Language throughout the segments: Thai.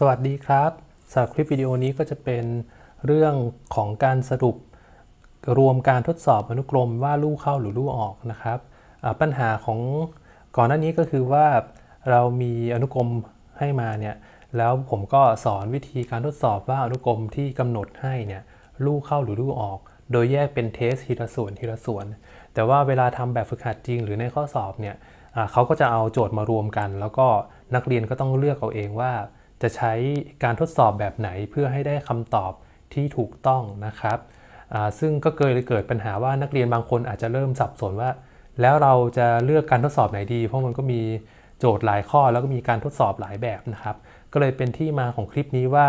สวัสดีครับสำหรับคลิปวิดีโอนี้ก็จะเป็นเรื่องของการสรุปรวมการทดสอบอนุกรมว่าลูกเข้าหรือลูกออกนะครับ ปัญหาของก่อนหน้านี้ก็คือว่าเรามีอนุกรมให้มาเนี่ย แล้วผมก็สอนวิธีการทดสอบว่าอนุกรมที่กำหนดให้เนี่ยลูกเข้าหรือลูกออก โดยแยกเป็นเทสทีละส่วนทีละส่วน แต่ว่าเวลาทำแบบฝึกหัดจริงหรือในข้อสอบเนี่ยเขาก็จะเอาโจทย์มารวมกัน แล้วก็นักเรียนก็ต้องเลือกเอาเองว่าจะใช้การทดสอบแบบไหนเพื่อให้ได้คำตอบที่ถูกต้องนะครับ ซึ่งก็เคยเกิดปัญหาว่านักเรียนบางคนอาจจะเริ่มสับสนว่า แล้วเราจะเลือกการทดสอบไหนดี เพราะมันก็มีโจทย์หลายข้อแล้วก็มีการทดสอบหลายแบบนะครับ ก็เลยเป็นที่มาของคลิปนี้ว่า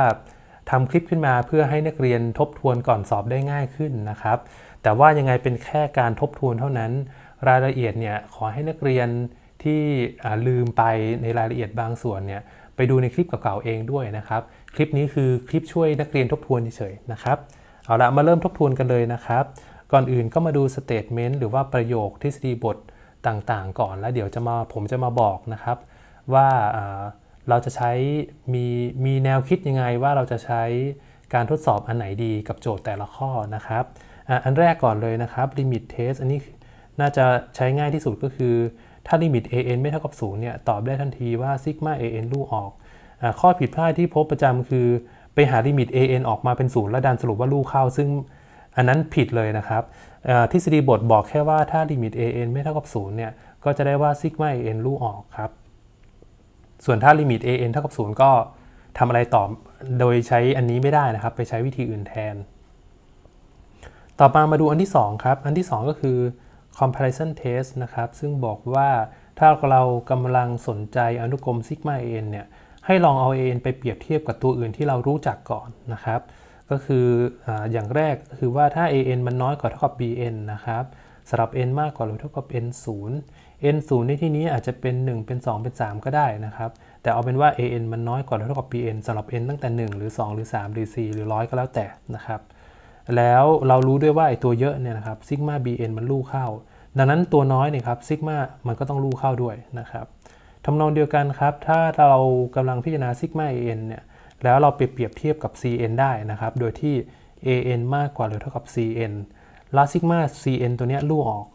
ทำคลิปขึ้นมาเพื่อให้นักเรียนทบทวนก่อนสอบได้ง่ายขึ้นนะครับ แต่ว่ายังไงเป็นแค่การทบทวนเท่านั้น รายละเอียดเนี่ยขอให้นักเรียนที่ลืมไปในรายละเอียดบางส่วนเนี่ยไปดูในคลิปเก่าๆเองด้วยนะครับ คลิปนี้คือคลิปช่วยนักเรียนทบทวนเฉยๆนะครับ เอาละมาเริ่มทบทวนกันเลยนะครับ ก่อนอื่นก็มาดูสเตทเมนต์หรือว่าประโยคทฤษฎีบทต่างๆก่อน แล้วเดี๋ยวจะมาผมจะมาบอกนะครับ ว่าเราจะใช้มีมีแนวคิดยังไงว่าเราจะใช้การทดสอบอันไหนดีกับโจทย์แต่ละข้อนะครับ อันแรกก่อนเลยนะครับ limit test อันนี้น่าจะใช้ง่ายที่สุดก็คือถ้าลิมิต an ไม่เท่ากับ0เนี่ยตอบได้ทันทีว่าซิกมา an ลู่ออกอข้อผิดพลาดที่พบประจำคือไปหาลิมิต an ออกมาเป็น 0 แล้วดันสรุปว่าลู่เข้าซึ่งอันนั้นผิดเลยนะครับทฤษฎีบทบอกแค่ว่าถ้าลิมิต an ไม่เท่ากับ0เนี่ยก็จะได้ว่าซิกมา an ลู่ออกครับ ส่วนถ้าลิมิต an เท่ากับ0 ก็ทำอะไรตอบโดยใช้อันนี้ไม่ได้นะครับ ไปใช้วิธีอื่นแทน ต่อมามาดูอันที่2ครับอันที่ 2 ก็คือ comparison test นะครับ ซึ่งบอกว่าถ้าเรากำลังสนใจอนุกรมซิกมาเอ็นเนี่ย ให้ลองเอาเอ็นไปเปรียบเทียบกับตัวอื่นที่เรารู้จักก่อนนะครับ ก็คือออย่างแรก คือว่าถ้า AN มันน้อยกว่าเท่ากับ BN นะครับสำหรับ n มากกว่าหรือเท่ากับ n 0 n 0ในที่นี้อาจจะเป็น 1 เป็น 2 เป็น 3 ก็ได้นะครับ แต่เอาเป็นว่า an มันน้อยกว่าหรือเท่ากับ bn สำหรับ n ตั้งแต่ 1 หรือ 2 หรือ3หรือ4หรือ100ก็แล้วแต่นะครับแล้วเรารู้ด้วยว่าไอตัวเยอะเนี่ยนะครับซิกมา bn มันลู่เข้า ดังนั้นตัวน้อยเนี่ยครับซิกมา มันก็ต้องลู่เข้าด้วยนะครับทำนองเดียวกันครับถ้าเรากำลังพิจารณาซิกมา an เนี่ยแล้วเราเปรียบเทียบกับ cn ได้นะครับ โดยที่ an มากกว่าหรือเท่ากับ cn และซิกมา cn ตัวนี้ลู่ออก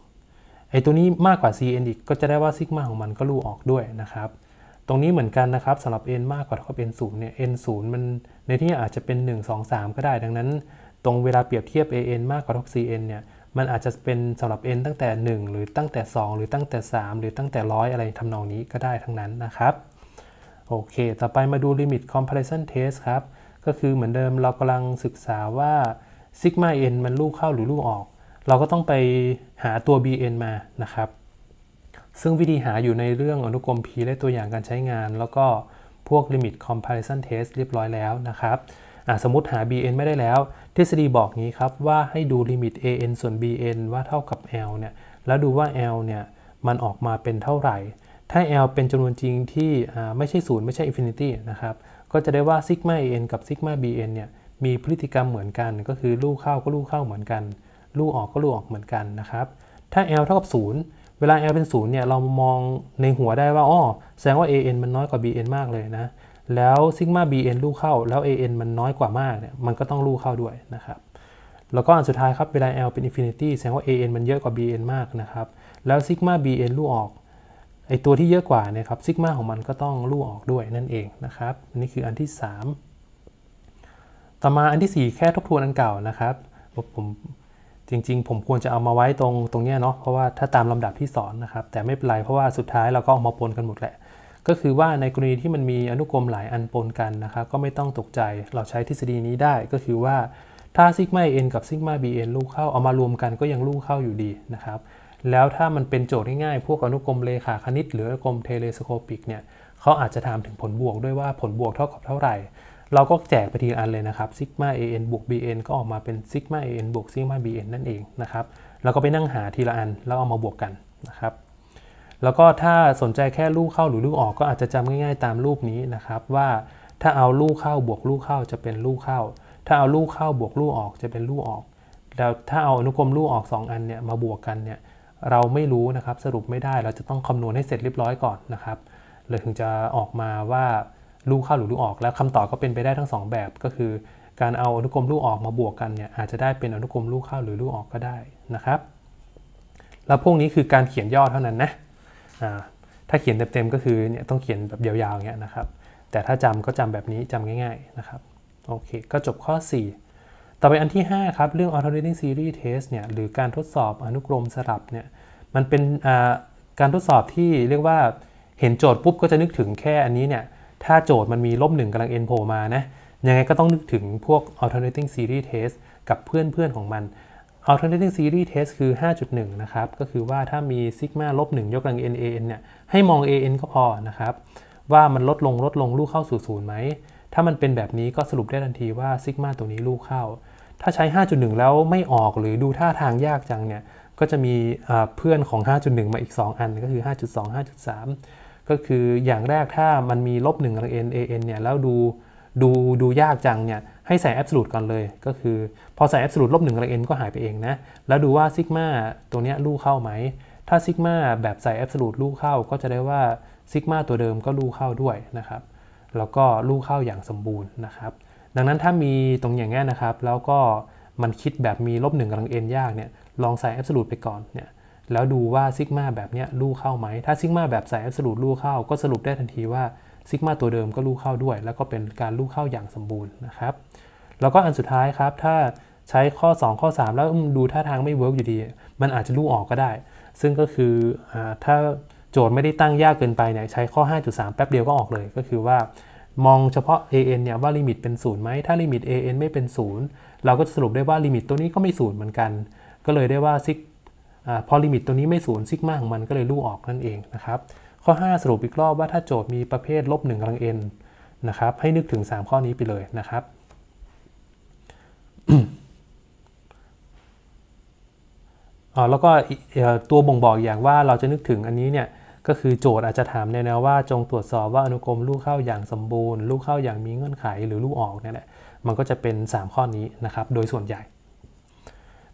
ไอตัวนี้มากกว่า cn อีกก็จะได้ว่าซิกมาของมันก็ลู่ออกด้วยนะครับตรงนี้เหมือนกันนะครับสำหรับ n มากกว่าเท่ากับ n 0เนี่ย n 0มันในที่อาจจะเป็น 1 2 3 ก็ได้ดังนั้นตรงเวลาเปรียบเทียบ an มากกว่าท cn เนี่ย มันอาจจะเป็นสำหรับ n ตั้งแต่ 1 หรือตั้งแต่ 2 หรือตั้งแต่ 3 หรือตั้งแต่ร้อยอะไรทำนองนี้ก็ได้ทั้งนั้นนะครับโอเค ต่อไปมาดู limit comparison test ครับ ก็คือเหมือนเดิมเรากำลังศึกษาว่าซิกมา n มันลูกเข้าหรือลูกออก เราก็ต้องไปหาตัว bn มานะครับ ซึ่งวิธีหาอยู่ในเรื่องอนุกรม p และตัวอย่างการใช้งาน แล้วก็พวก limit comparison test เรียบร้อยแล้วนะครับสมมติหา bn ไม่ได้แล้ว ทฤษฎีบอกงี้ครับ ว่าให้ดูลิมิต an ส่วน bn ว่าเท่ากับ l เนี่ยแล้วดูว่า l เนี่ยมันออกมาเป็นเท่าไหร่ ถ้า l เป็นจำนวนจริงที่ไม่ใช่ศูนย์ไม่ใช่อินฟินิตี้นะครับก็จะได้ว่าซิกมา an กับซิกมา bn เนี่ยมีพฤติกรรมเหมือนกัน ก็คือลูกเข้าก็ลูกเข้าเหมือนกัน ลูกออกก็ลูกออกเหมือนกันนะครับถ้า l เท่ากับ 0เวลา l เป็น0เนี่ยเรามองในหัวได้ว่าอ๋อแสดงว่า an มันน้อยกว่า bn มากเลยนะแล้วซิกมา bn ลูกเข้าแล้ว an มันน้อยกว่ามากเนี่ยมันก็ต้องลูกเข้าด้วยนะครับแล้วก็อันสุดท้ายครับเวลา L เป็นอินฟินิตี้แสดงว่า an มันเยอะกว่า bn มากนะครับแล้วซิกมา bn ลูกออกไอตัวที่เยอะกว่าเนี่ยครับซิกมาของมันก็ต้องลูกออกด้วยนั่นเองนะครับนนี่คืออันที่ 3 ต่อมาอันที่ 4 แค่ทบ ทวนอันเก่านะครับผมจริงๆ ผมควรจะเอามาไว้ตรงตรงเนี้ยเนาะเพราะว่าถ้าตามลำดับที่สอนนะครับ แต่ไม่เป็นไรเพราะว่าสุดท้ายเราก็เอามาปนกันหมดแหละก็คือว่าในกรณีที่มันมีอนุกรมหลายอันปนกันนะครับ ก็ไม่ต้องตกใจเราใช้ทฤษฎีนี้ได้ก็คือว่าถ้าซิกมาเอ็นกับซิกมาบีเอ็นลูกเข้าเอามารวมกันก็ยังลูกเข้าอยู่ดีนะครับแล้วถ้ามันเป็นโจทย์ง่ายๆ พวกอนุกรมเลขาคณิต หรืออนุกรมเทเลสโคปิกเนี่ยเขาอาจจะถามถึงผลบวกด้วยว่าผลบวกเท่ากับเท่าไหร่ เราก็แจกไปทีอันเลยนะครับซิกมาเอ็นบวกบีเอ็นก็ออกมาเป็นซิกมาเอ็นบวกซิกมาบีเอ็นนั่นเองนะครับแล้วก็ไปนั่งหาทีละอันแล้วเอามาบวกกันนะครับแล้วก็ถ้าสนใจแค่ลูกเข้าหรือลูกออกก็อาจจะจำง่ายๆตามรูปนี้นะครับ ว่าถ้าเอาลูกเข้าบวกลูกเข้าจะเป็นลูกเข้า ถ้าเอาลูกเข้าบวกลูกออกจะเป็นลูกออกแล้วถ้าเอาอนุกรมลูกออก2อันเนี่ยมาบวกกันเนี่ยเราไม่รู้นะครับสรุปไม่ได้เราจะต้องคำนวณให้เสร็จเรียบร้อยก่อนนะครับเลยถึงจะออกมาว่าลูกเข้าหรือลูกออกแล้วคำาตอบก็เป็นไปได้ทั้ง 2 แบบก็คือ การเอาอนุกรมลูกออกมาบวกกันเนี่ยอาจจะได้เป็นอนุกรมลูกเข้าหรือลูกออกก็ได้นะครับ แล้วพวกนี้คือการเขียนย่อเท่านั้นนะถ้าเขียนเต็มๆก็คือเนี่ยต้องเขียนแบบยาวๆเงี้ยนะครับแต่ถ้าจำก็จำแบบนี้จำง่ายๆนะครับโอเคก็จบข้อ 4 ต่อไปอันที่ 5 ครับ เรื่อง alternating series test เนี่ยหรือการทดสอบอนุกรมสลับเนี่ยมันเป็นการทดสอบที่เรียกว่าเห็นโจทย์ปุ๊บก็จะนึกถึงแค่อันนี้เนี่ยถ้าโจทย์มันมีลบหนึ่งกำลัง n โผล่มานะยังไงก็ต้องนึกถึงพวก alternating series test กับเพื่อนๆ ของมัน alternating series test คือ 5.1 นะครับ ก็คือว่าถ้ามีซิกมาลบ1ยกกำลัง n a n เนี่ย ให้มอง a n ก็พอนะครับ ว่ามันลดลงลดลงลูกเข้าสู่ศูนย์ไหมถ้ามันเป็นแบบนี้ก็สรุปได้ทันทีว่าซิกมาตัวนี้ลูกเข้า ถ้าใช้ 5.1 แล้วไม่ออกหรือดูท่าทางยากจังเนี่ย ก็จะมีเพื่อนของ 5.1 มาอีก 2 อันก็คือ 5.2 5.3 ก็คืออย่างแรกถ้ามันมีลบ1กำลัง n a n เนี่ยแล้วดูดูดูยากจังเนี่ยให้ใส่แอบส์ลูดก่อนเลย ก็คือพอใส่แอบส์ลูดลบหนึ่งอะไเอ็นก็หายไปเองนะแล้วดูว่าซิกมาตัวเนี้ยลูกเข้าไหม ถ้าซิกมาแบบใส่แอบส์ลูดลูกเข้าก็จะได้ว่าซิกมาตัวเดิมก็ลูกเข้าด้วยนะครับ แล้วก็ลูกเข้าอย่างสมบูรณ์นะครับ ดังนั้นถ้ามีตรงอย่างเงี้ยนะครับ แล้วก็มันคิดแบบมีลบหนึ่งกำลังเอ็นยากเนี่ยลองใส่แอบส์ลูดไปก่อนเนี่ยแล้วดูว่าซิกมาแบบเนี้ยลูกเข้าไหมถ้าซิกมาแบบใส่แอบส์ลูดลูกเข้าก็สรุปได้ทันทีว่าซิกมาตัวเดิมก็ลูกเข้าด้วย แล้วก็เป็นการลูกเข้าอย่างสมบูรณ์นะครับ แล้วก็อันสุดท้ายครับ ถ้าใช้ข้อ 2 ข้อ 3 แล้วดูท่าทางไม่เวิร์กอยู่ดี มันอาจจะลูกออกก็ได้ ซึ่งก็คืออถ้าโจทย์ไม่ได้ตั้งยากเกินไปเนี่ยใช้ข้อ 5.3 แป๊บเดียวก็ออกเลย ก็คือว่ามองเฉพาะ an เนี่ยว่าลิมิตเป็นศูนย์ไหมถ้าลิมิต an ไม่เป็นศูนย์เราก็จะสรุปได้ว่าลิมิตตัวนี้ก็ไม่ศูนย์เหมือนกัน ก็เลยได้ว่าซิกพอลิมิตตัวนี้ไม่ศูนย์ซิกมาของมันก็เลยลูกออกนั่นเองนะครับข้อ 5สรุปอีกรอบว่าถ้าโจทย์มีประเภทลบ1กำลัง n นะครับให้นึกถึง 3 ข้อนี้ไปเลยนะครับอ๋อแล้วก็ตัวบ่งบอกอย่างว่าเราจะนึกถึงอันนี้เนี่ยก็คือโจทย์อาจจะถามในแนวว่า จงตรวจสอบว่าอนุกรมลูกเข้าอย่างสมบูรณ์ลูกเข้าอย่างมีเงื่อนไขหรือลูกออกนี่แหละมันก็จะเป็น 3 ข้อนี้นะครับโดยส่วนใหญ่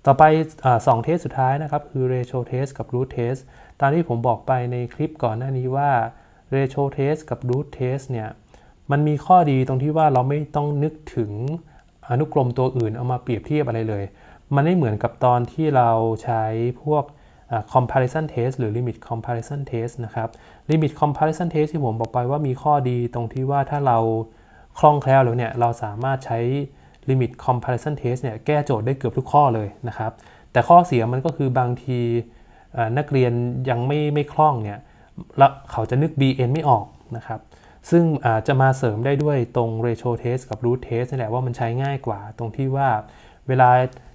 ต่อไปองเทสสุดท้ายนะครับคือ ratio test กับ root test ตามที่ผมบอกไปในคลิปก่อนหน้านี้ว่า ratio test กับ root test เนี่ย มันมีข้อดีตรงที่ว่าเราไม่ต้องนึกถึงอนุกรมตัวอื่นเอามาเปรียบเทียบอะไรเลย มันไม่เหมือนกับตอนที่เราใช้พวก comparison test หรือ limit comparison test นะครับ limit comparison test ที่ผมบอกไปว่ามีข้อดีตรงที่ว่าถ้าเราคล่องแคล่วแล้วเนี่ย เราสามารถใช้ limit comparison test เนี่ยแก้โจทย์ได้เกือบทุกข้อเลยนะครับ แต่ข้อเสียมันก็คือบางทีนักเรียนยังไม่ไม่คล่องเนี่ย แล้วเขาจะนึก BN ไม่ออกนะครับ ซึ่งจะมาเสริมได้ด้วยตรง ratio test กับ root test นี่แหละว่ามันใช้ง่ายกว่า ตรงที่ว่าเวลา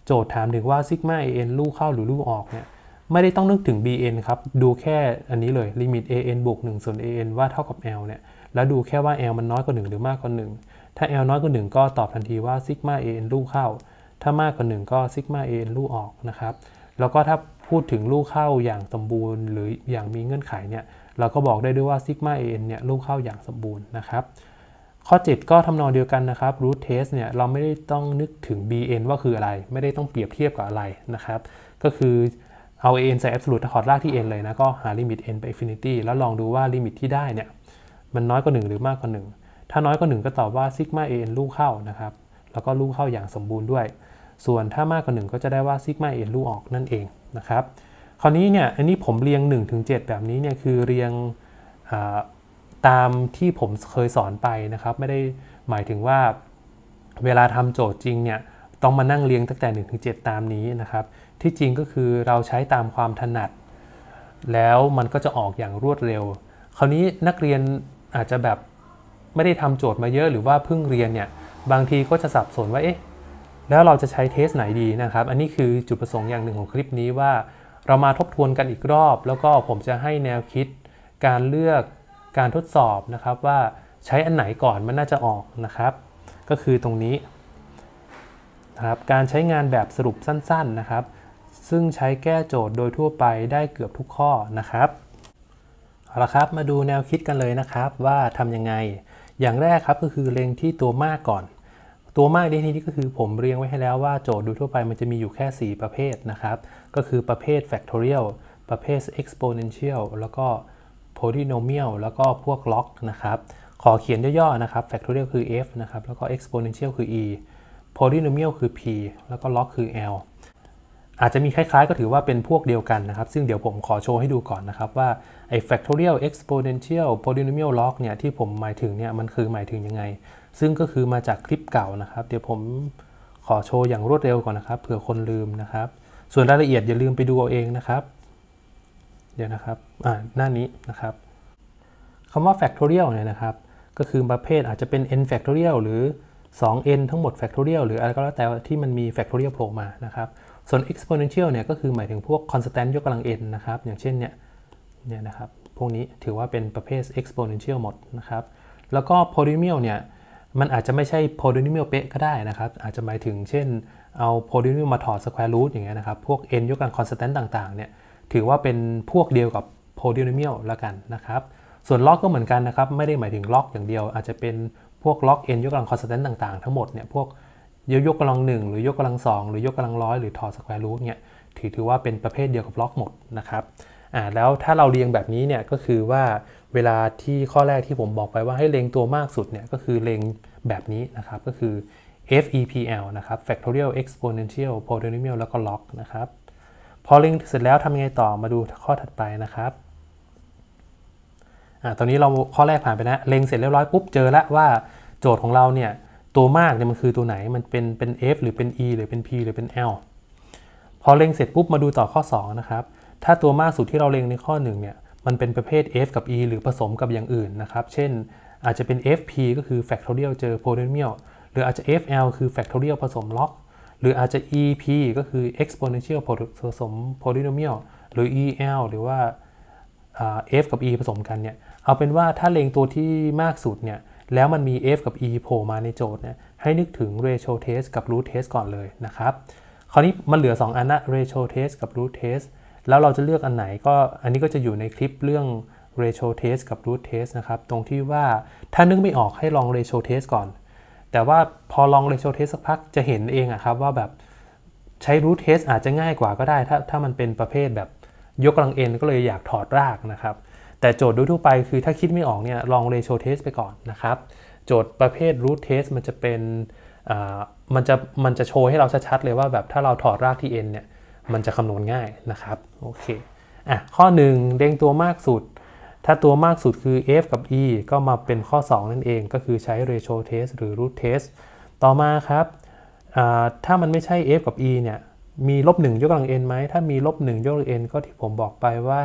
โจทย์ถามถึงว่า sigma AN ลูกเข้าหรือลูกออกเนี่ย ไม่ได้ต้องนึกถึง BN ครับ ดูแค่อันนี้เลย limit AN บวก1 ส่วน AN ว่าเท่ากับ L เนี่ยแล้วดูแค่ว่า L มันน้อยกว่า 1 หรือมากกว่า 1 ถ้า L น้อยกว่า 1 ก็ตอบทันทีว่า sigma AN ลูกเข้า ถ้ามากกว่า 1 ก็ sigma AN ลูกออกนะครับแล้วก็ถ้าพูดถึงลูกเข้าอย่างสมบูรณ์หรืออย่างมีเงื่อนไขเนี่ย เราก็บอกได้ด้วยว่าซิกมาเอ็นเนี่ยลูกเข้าอย่างสมบูรณ์นะครับ ข้อ 7 ก็ทำนองเดียวกันนะครับรูทเทสเนี่ยเราไม่ได้ต้องนึกถึง bn ว่าคืออะไร ไม่ได้ต้องเปรียบเทียบกับอะไรนะครับ ก็คือเอา n ใส่ absolute ถอดรากที่ n เลยนะ ก็หาลิมิต n ไป infinity แล้วลองดูว่าลิมิตที่ได้เนี่ยมันน้อยกว่า 1 หรือมากกว่า 1 ถ้าน้อยกว่า1ก็ตอบว่าซมาเอ a n ลูกเข้านะครับแล้วก็ลูกเข้าอย่างสมบูรณ์ด้วยส่วนถ้ามากกว่า 1 ก็จะได้ว่าซิกมาเอ็นลูกออกนั่นเองนะครับคราวนี้เนี่ยอันนี้ผมเรียง 1-7 แบบนี้เนี่ยคือเรียงตามที่ผมเคยสอนไปนะครับไม่ได้ หมายถึงว่าเวลาทำโจทย์จริงเนี่ยต้องมานั่งเรียงตั้งแต่1-7 ตามนี้นะครับที่จริงก็คือเราใช้ตามความถนัด แล้วมันก็จะออกอย่างรวดเร็ว คราวนี้นักเรียนอาจจะแบบ ไม่ได้ทำโจทย์มาเยอะ หรือว่าเพิ่งเรียนเนี่ยบางทีก็จะสับสนว่าเอ๊ะแล้วเราจะใช้เทสไหนดีนะครับ อันนี้คือจุดประสงค์อย่างหนึ่งของคลิปนี้ว่า เรามาทบทวนกันอีกรอบ แล้วก็ผมจะให้แนวคิด การเลือกการทดสอบนะครับ ว่าใช้อันไหนก่อนมันน่าจะออกนะครับ ก็คือตรงนี้นะครับการใช้งานแบบสรุปสั้นๆนะครับ ซึ่งใช้แก้โจทย์โดยทั่วไปได้เกือบทุกข้อนะครับเอาละครับมาดูแนวคิดกันเลยนะครับ ว่าทำยังไงอย่างแรกครับก็คือเล็งที่ตัวมากก่อนตัวมากในที่นี้ก็คือผมเรียงไว้ให้แล้วว่าโจทย์โดยทั่วไปมันจะมีอยู่แค่ 4 ประเภทนะครับ ก็คือประเภท factorial ประเภท exponential แล้วก็ polynomial แล้วก็พวกล็อกนะครับ ขอเขียนย่อๆนะครับ factorial คือ f นะครับแล้วก็ exponential คือ e polynomial คือ p แล้วก็ล็อกคือ l อาจจะมีคล้ายๆก็ถือว่าเป็นพวกเดียวกันนะครับ ซึ่งเดี๋ยวผมขอโชว์ให้ดูก่อนนะครับว่าไอ้ factorial exponential polynomial log เนี่ย ที่ผมหมายถึงเนี่ย มันคือหมายถึงยังไง ซึ่งก็คือมาจากคลิปเก่านะครับ เดี๋ยวผมขอโชว์อย่างรวดเร็วก่อนนะครับเผื่อคนลืมนะครับ ส่วนรายละเอียดอย่าลืมไปดูเอาเองนะครับ เดี๋ยวนะครับ อ่า หน้านี้นะครับคำว่า factorial เนี่ยนะครับ ก็คือประเภทอาจจะเป็น n factorial หรือ 2n ทั้งหมด factorial หรืออะไรก็แล้วแต่ที่มันมี factorial โผล่มานะครับส่วน exponential เนี่ยก็คือหมายถึงพวก constant ยกกำลัง n นะครับอย่างเช่นเนี่ยเนี่ยนะครับพวกนี้ถือว่าเป็นประเภท exponential หมดนะครับแล้วก็ polynomial เนี่ยมันอาจจะไม่ใช่ polynomial เป๊ะก็ได้นะครับอาจจะหมายถึงเช่นเอา polynomial มาถอด square root อย่างเงี้ยนะครับพวก n ยกกำลัง constant ต่างๆเนี่ยถือว่าเป็นพวกเดียวกับ polynomial ละกันนะครับส่วนล o อกก็เหมือนกันนะครับไม่ได้หมายถึงล o ออย่างเดียวอาจจะเป็นพวกล o อ n ยกกำลัง constant ต่างๆทั้งหมดเนี่ยพวกยกยกกำลังหนึ่งหรือยกกำลังสองหรือยกกำลังร้อยหรือถอดสแควร์รูทเนี่ยถือถือว่าเป็นประเภทเดียวกับล็อกหมดนะครับอ่าแล้วถ้าเราเรียงแบบนี้เนี่ยก็คือว่าเวลาที่ข้อแรกที่ผมบอกไปว่าให้เลงตัวมากสุดเนี่ย ก็คือเลงแบบนี้นะครับก็คือ FEPL นะครับ factorial exponential polynomial แล้วก็ล็อกนะครับ พอเลงเสร็จแล้วทำยังไงต่อมาดูข้อถัดไปนะครับอ่าตอนนี้เราข้อแรกผ่านไปแล้วเลงเสร็จเรียบร้อยปุ๊บเจอแล้วว่าโจทย์ของเราเนี่ยตัวมากเนี่ยมันคือตัวไหนมันเป็นเป็น f หรือเป็น e หรือเป็น p หรือเป็น l พอเล็งเสร็จปุ๊บมาดูต่อข้อ 2 นะครับ ถ้าตัวมากสุดที่เราเล็งในข้อ 1 เนี่ย มันเป็นประเภท f กับ e หรือผสมกับอย่างอื่น นะครับ เช่นอาจจะเป็น fp ก็คือ factorial เจอ polynomial หรืออาจจะ fl คือ factorial ผสม log หรืออาจจะ ep ก็คือ exponential ผสม polynomial หรือ el หรือว่า f กับ e ผสมกันเนี่ยเอาเป็นว่าถ้าเลงตัวที่มากสุดเนี่ยแล้วมันมี f กับ e โผล่มาในโจทย์เนี่ยให้นึกถึง ratio test กับ root test ก่อนเลยนะครับ คราวนี้มันเหลือ 2 อันนะ ratio test กับ root test แล้วเราจะเลือกอันไหนก็อันนี้ก็จะอยู่ในคลิปเรื่อง ratio test กับ root test นะครับ ตรงที่ว่าถ้านึกไม่ออกให้ลอง ratio test ก่อน แต่ว่าพอลอง ratio test สักพักจะเห็นเองอะครับว่าแบบใช้ root test อาจจะง่ายกว่าก็ได้ ถ้าถ้ามันเป็นประเภทแบบยกกำลัง n ก็เลยอยากถอดรากนะครับแต่โจทย์โดยทั่วไป คือถ้าคิดไม่ออกเนี่ย ลองเรโชเทสไปก่อนนะครับ โจทย์ประเภทรูทเทสมันจะเป็นมันจะมันจะโชว์ให้เราชัดๆเลยว่าแบบถ้าเราถอดรากที่ n เนี่ย มันจะคำนวณง่ายนะครับ โอเค อ่ะ ข้อ 1 เด้งตัวมากสุด ถ้าตัวมากสุดคือ f กับ e ก็มาเป็นข้อ 2 นั่นเองก็คือใช้ ratio test หรือ root test ต่อมาครับ ถ้ามันไม่ใช่ f กับ e เนี่ยมีลบ1ยกกำลัง n ไหมถ้ามีลบ1ยกกำลัง n ก็ที่ผมบอกไปว่า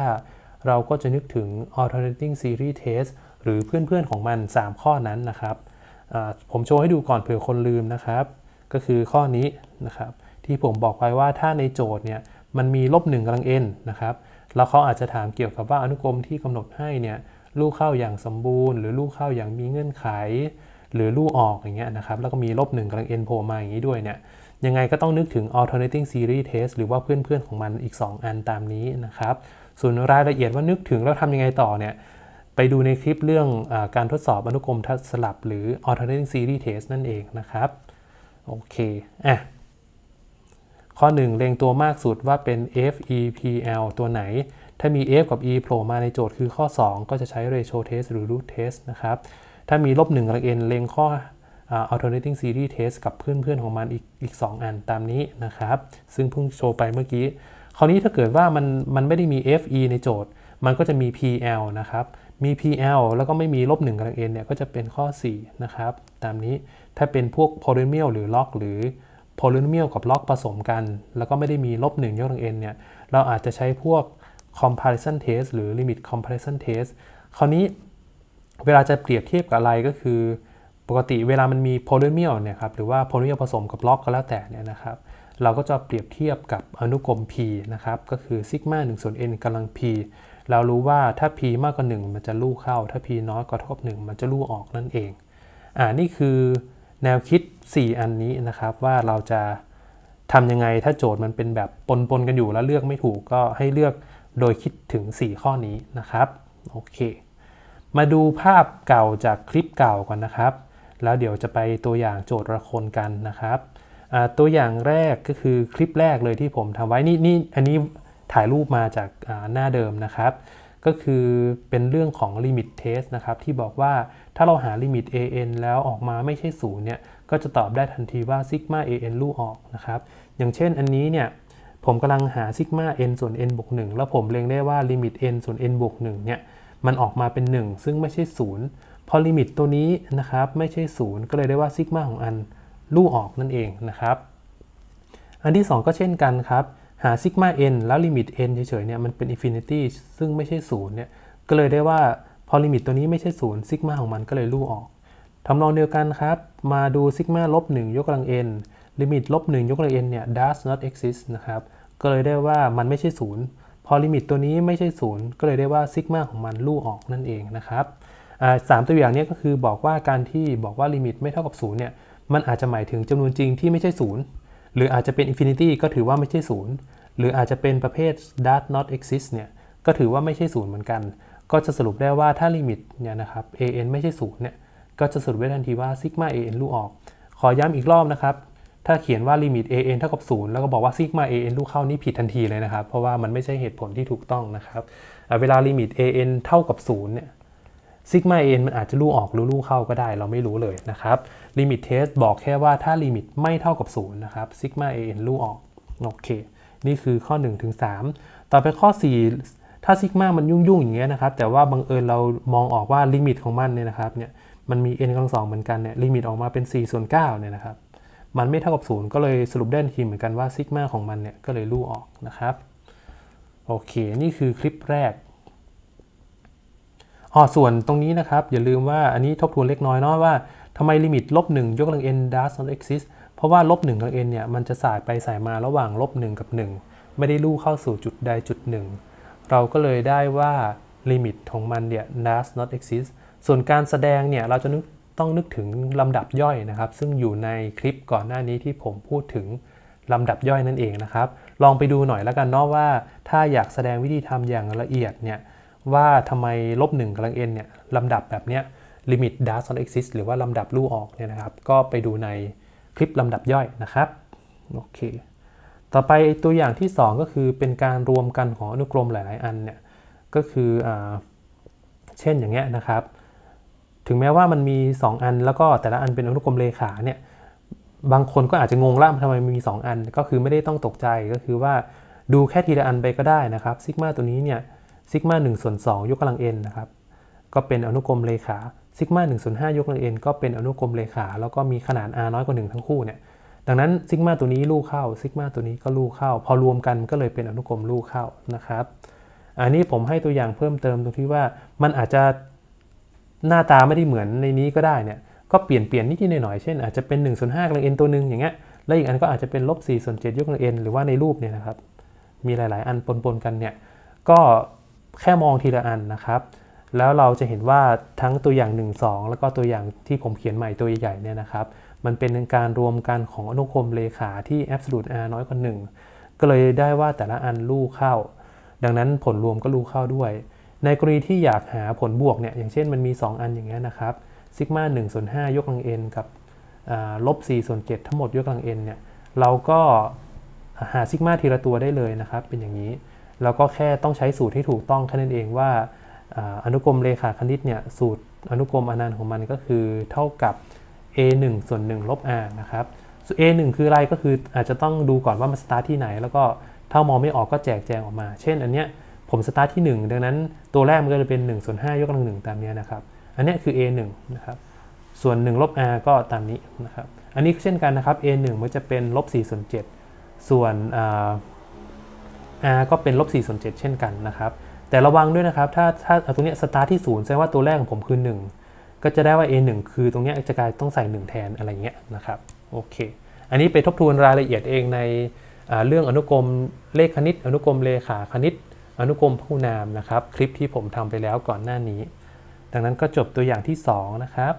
เราก็จะนึกถึง alternating series test หรือเพื่อนๆของมัน 3 ข้อนั้นนะครับ ผมโชว์ให้ดูก่อนเผื่อคนลืมนะครับ ก็คือข้อนี้นะครับ ที่ผมบอกไปว่าถ้าในโจทย์เนี่ย มันมีลบหนึ่งกำลัง n นะครับ แล้วเขาอาจจะถามเกี่ยวกับว่าอนุกรมที่กำหนดให้เนี่ยลูกเข้าอย่างสมบูรณ์หรือลูกเข้าอย่างมีเงื่อนไข หรือลูกออกอย่างเงี้ยนะครับ แล้วก็มีลบหนึ่งกำลัง n โผล่มาอย่างนี้ด้วยเนี่ยยังไงก็ต้องนึกถึง alternating series test หรือว่าเพื่อนๆของมันอีก 2 อันตามนี้นะครับส่วนรายละเอียดว่านึกถึงแล้วทำยังไงต่อเนี่ย ไปดูในคลิปเรื่องอการทดสอบอนุกรมทัศสลับหรือ alternating series test นั่นเองนะครับ โอเคอ่ะข้อ 1เล็งตัวมากสุดว่าเป็น f e p l ตัวไหน ถ้ามี f กับ e โผล่มาในโจทย์คือข้อ 2 ก็จะใช้ ratio test หรือ root test นะครับถ้ามีลบ1กั็ n เล็งข้อ alternating series test กับเพื่อนๆ ของมันอีกอีก 2 อันตามนี้นะครับซึ่งเพิ่งโชว์ไปเมื่อกี้คราวนี้ถ้าเกิดว่ามันมันไม่ได้มี fe ในโจทย์มันก็จะมี pl นะครับ มี pl แล้วก็ไม่มีลบหนึ่งกำลังเอ็นเนี่ยก็จะเป็นข้อ 4 นะครับ ตามนี้ถ้าเป็นพวกโพลิเมียลหรือล็อกหรือโพลิเมียลกับล็อกผสมกัน แล้วก็ไม่ได้มีลบหนึ่งยกกำลังเอ็นเนี่ย เราอาจจะใช้พวก comparison test หรือ limit comparison test คราวนี้เวลาจะเปรียบเทียบกับอะไรก็คือ ปกติเวลามันมีโพลิเมียลเนี่ยครับหรือว่าโพลิเมียลผสมกับ็อกก็แล้วแต่เนี่ยนะครับเราก็จะเปรียบเทียบกับอนุกรม p นะครับ ก็คือซิกมา1ส่วน n กำลัง p เรารู้ว่าถ้า p มากกว่า 1 มันจะลู่เข้า ถ้า p น้อยกว่าทบ1 มันจะลู่ออกนั่นเอง อ่านี่คือแนวคิด 4 อันนี้นะครับ ว่าเราจะทำยังไงถ้าโจทย์มันเป็นแบบปนๆกันอยู่แล้วเลือกไม่ถูกก็ให้เลือกโดยคิดถึง 4 ข้อนี้นะครับ โอเค มาดูภาพเก่าจากคลิปเก่าก่อนนะครับ แล้วเดี๋ยวจะไปตัวอย่างโจทย์ระคนกันนะครับตัวอย่างแรกก็คือคลิปแรกเลยที่ผมทำไว้นี่นี่อันนี้ถ่ายรูปมาจากหน้าเดิมนะครับ ก็คือเป็นเรื่องของ limit test นะครับ ที่บอกว่าถ้าเราหา limit an แล้วออกมาไม่ใช่ศูนย์เนี่ยก็จะตอบได้ทันทีว่า sigma an ลูกออกนะครับ อย่างเช่นอันนี้เนี่ย ผมกำลังหา sigma n ส่วน n บวก1 แล้วผมเล็งได้ว่า limit n ส่วน n บวก1เนี่ยมันออกมาเป็น 1 ซึ่งไม่ใช่ศูนย์พอลิมิตตัวนี้นะครับไม่ใช่ศูนย์ก็เลยได้ว่าซิกมาของอันลู่ออก นั่นเองนะครับ อันที่ 2 ก็เช่นกันครับ หาซิกมาเแล้วลิมิต n เฉยๆ เนี่ย มันเป็นอินฟินิตี้ซึ่งไม่ใช่ศูนย์เนี่ย ก็เลยได้ว่าพอลิมิตตัวนี้ไม่ใช่ศูนย์ซิกมาของมันก็เลยลู่ออกทำนองเดียวกันครับ มาดูซิกมาลบ1ยกกำลัง n ลิมิตลบ1ยกกำลัง n เนี่ย does not exist นะครับ ก็เลยได้ว่ามันไม่ใช่ศูนย์พอลิมิตตัวนี้ไม่ใช่ศูนย์ก็เลยได้ว่าซิกมาของมันลู่ออกนั่นเองนะครับสามตัวอย่างนี้ก็คือบอกว่าการที่บอกว่าลิมิตไม่เท่ากับ0เนี่ยมันอาจจะหมายถึงจำนวนจริงที่ไม่ใช่ศูนย์หรืออาจจะเป็นอินฟินิตี้ก็ถือว่าไม่ใช่ศูนย์หรืออาจจะเป็นประเภท does not exist เนี่ยก็ถือว่าไม่ใช่ศูนย์เหมือนกัน ก็จะสรุปได้ว่าถ้าลิมิตเนี่ยนะครับ an ไม่ใช่ศูนย์เนี่ยก็จะสรุปได้ทันทีว่าซิกมา an ลูกออก ขอย้ำอีกรอบนะครับ ถ้าเขียนว่าลิมิต an เท่ากับ0แล้วก็บอกว่าซิกมา an ลูกเข้านี่ผิดทันทีเลยนะครับ เพราะว่ามันไม่ใช่เหตุผลที่ถูกต้องนะครับ เวลาลิมิต an เท่ากับ0เนี่ยซิกมา an มันอาจจะลูกออกหรือลูกเข้าก็ได้ เราไม่รู้เลยนะครับลิมิตเทสบอกแค่ว่าถ้าลิมิตไม่เท่ากับ 0 นะครับ s i g เอ an ลูกออก โอเค นี่คือข้อ 1 ถึง 3 ต่อไปข้อ 4 ถ้าซิกมามันยุ่งๆ อย่างเงี้ยนะครับ แต่ว่าบังเอิญเรามองออกว่าลิมิตของมันเนี่ยนะครับเนี่ยมันมี n กำลังสองเหมือนกันเนี่ยลิมิตออกมาเป็น 4 ส่วน9เนี่ยนะครับ มันไม่เท่ากับ 0 ก็เลยสรุปได้ทีเหมือนกันว่าซิกมาของมันเนี่ยก็เลยลู่ออกนะครับโอเคนี่คือคลิปแรกอ๋อส่วนตรงนี้นะครับอย่าลืมว่าอันนี้ทบทวนเล็กน้อยเนาะว่าทำไมลิมิตลบหนึ่งยกกำลัง n does not exist เพราะว่าลบหนึ่งกำลัง n เนี่ยมันจะสายไปสายมาระหว่างลบหนึ่งกับ 1 ไม่ได้ลู่เข้าสู่จุดใดจุดหนึ่งเราก็เลยได้ว่าลิมิตของมันเนี่ย does not exist ส่วนการแสดงเนี่ยเราจะต้องนึกถึงลำดับย่อยนะครับ ซึ่งอยู่ในคลิปก่อนหน้านี้ที่ผมพูดถึงลำดับย่อยนั่นเองนะครับ ลองไปดูหน่อยแล้วกันเนาะว่าถ้าอยากแสดงวิธีทำอย่างละเอียดเนี่ยว่าทำไมลบหนึ่งกำลัง n เนี่ยลำดับแบบเนี้ย limit does not exist หรือว่าลำดับลู่ออกเนี่ยนะครับ ก็ไปดูในคลิปลำดับย่อยนะครับ โอเค ต่อไปตัวอย่างที่ 2 ก็คือเป็นการรวมกันของอนุกรมหลาย ๆ อันเนี่ย ก็คืออเช่นอย่างเงี้ยนะครับ ถึงแม้ว่ามันมี 2 อัน แล้วก็แต่ละอันเป็นอนุกรมเลขาเนี่ย บางคนก็อาจจะงงล่ามทำไมมี 2 อัน ก็คือไม่ได้ต้องตกใจก็คือว่าดูแค่ทีละอันไปก็ได้นะครับซิกมาตัวนี้เนี่ยซิกมา1ส่วน2ยกกำลัง n นะครับ ก็เป็นอนุกรมเลขาซิกมาหนึ่งส่วนห้ายกกำลังเอ็นก็เป็นอนุกรมเลขา แล้วก็มีขนาด r น้อยกว่า1ทั้งคู่เนี่ยดังนั้นซิกมาตัวนี้ลูกเข้าซิกมาตัวนี้ก็ลูกเข้า พอรวมกันก็เลยเป็นอนุกรมลูกเข้านะครับ อันนี้ผมให้ตัวอย่างเพิ่มเติมตรงที่ว่ามันอาจจะหน้าตาไม่ได้เหมือนในนี้ก็ได้เนี่ยก็เปลี่ยนเปลี่ยนนิดหน่อยเช่นอาจจะเป็น1ส่วนห้ากำลังเอ็นตัวหนึ่งอย่างเงี้ยแล้วอีกอันก็อาจจะเป็นลบสี่ส่วนเจดยกกำลังเอ็นหรือว่าในรูปเนี่ยนะครับมีหลายๆอันปนๆกันเนี่ยก็แค่มองทีละอันนะครับแล้วเราจะเห็นว่าทั้งตัวอย่าง 1 2 แล้วก็ตัวอย่างที่ผมเขียนใหม่ตัวใหญ่ๆเนี่ยนะครับ มันเป็นการรวมกันของอนุกรมเลขาที่ absolute r น้อย กว่า 1 ก็เลยได้ว่าแต่ละอันลู่เข้า ดังนั้นผลรวมก็ลู่เข้าด้วย ในกรณีที่อยากหาผลบวกเนี่ย อย่างเช่นมันมี 2 อันอย่างเงี้ยนะครับซิกมา1ส่วน5ยกกำลัง n กับลบ4ส่วน7ทั้งหมดยกกำลัง n เนี่ยเราก็หาซิกมาทีละตัวได้เลยนะครับเป็นอย่างนี้เราก็แค่ต้องใช้สูตรที่ถูกต้องแค่นั้นเองว่าอนุกรมเลขาคณิตเนี่ยสูตรอนุกรมอนันต์ของมันก็คือเท่ากับ a 1ส่วน1ลบ r นะครับ a 1คืออะไรก็คืออาจจะต้องดูก่อนว่ามันสตาร์ทที่ไหนแล้วก็ถ้ามองไม่ออกก็แจกแจงออกมา เช่นอันเนี้ยผมสตาร์ทที่ 1 ดังนั้นตัวแรกมันก็จะเป็น1ส่วน5ยกกำลังหนึ่งตามนี้นะครับ อันเนี้ยคือ a 1นะครับ ส่วน1ลบ r ก็ตามนี้นะครับ อันนี้เช่นกันนะครับ a 1มันจะเป็นลบ4ส่วน7ส่วน r ก็เป็นลบ4ส่วน7เช่นกันนะครับแต่ระวังด้วยนะครับ ถ้าถ้าตรงนี้สตาร์ทที่ศูนย์แสดงว่าตัวแรกของผมคือ1ก็จะได้ว่า a 1คือตรงนี้จะกลายต้องใส่ 1 แทนอะไรเงี้ยนะครับโอเคอันนี้ไปทบทวนรายละเอียดเองในเรื่องอนุกรมเลขคณิต อนุกรมเลขาคณิต อนุกรมพหุนามนะครับคลิปที่ผมทำไปแล้วก่อนหน้านี้ ดังนั้นก็จบตัวอย่างที่ 2 นะครับ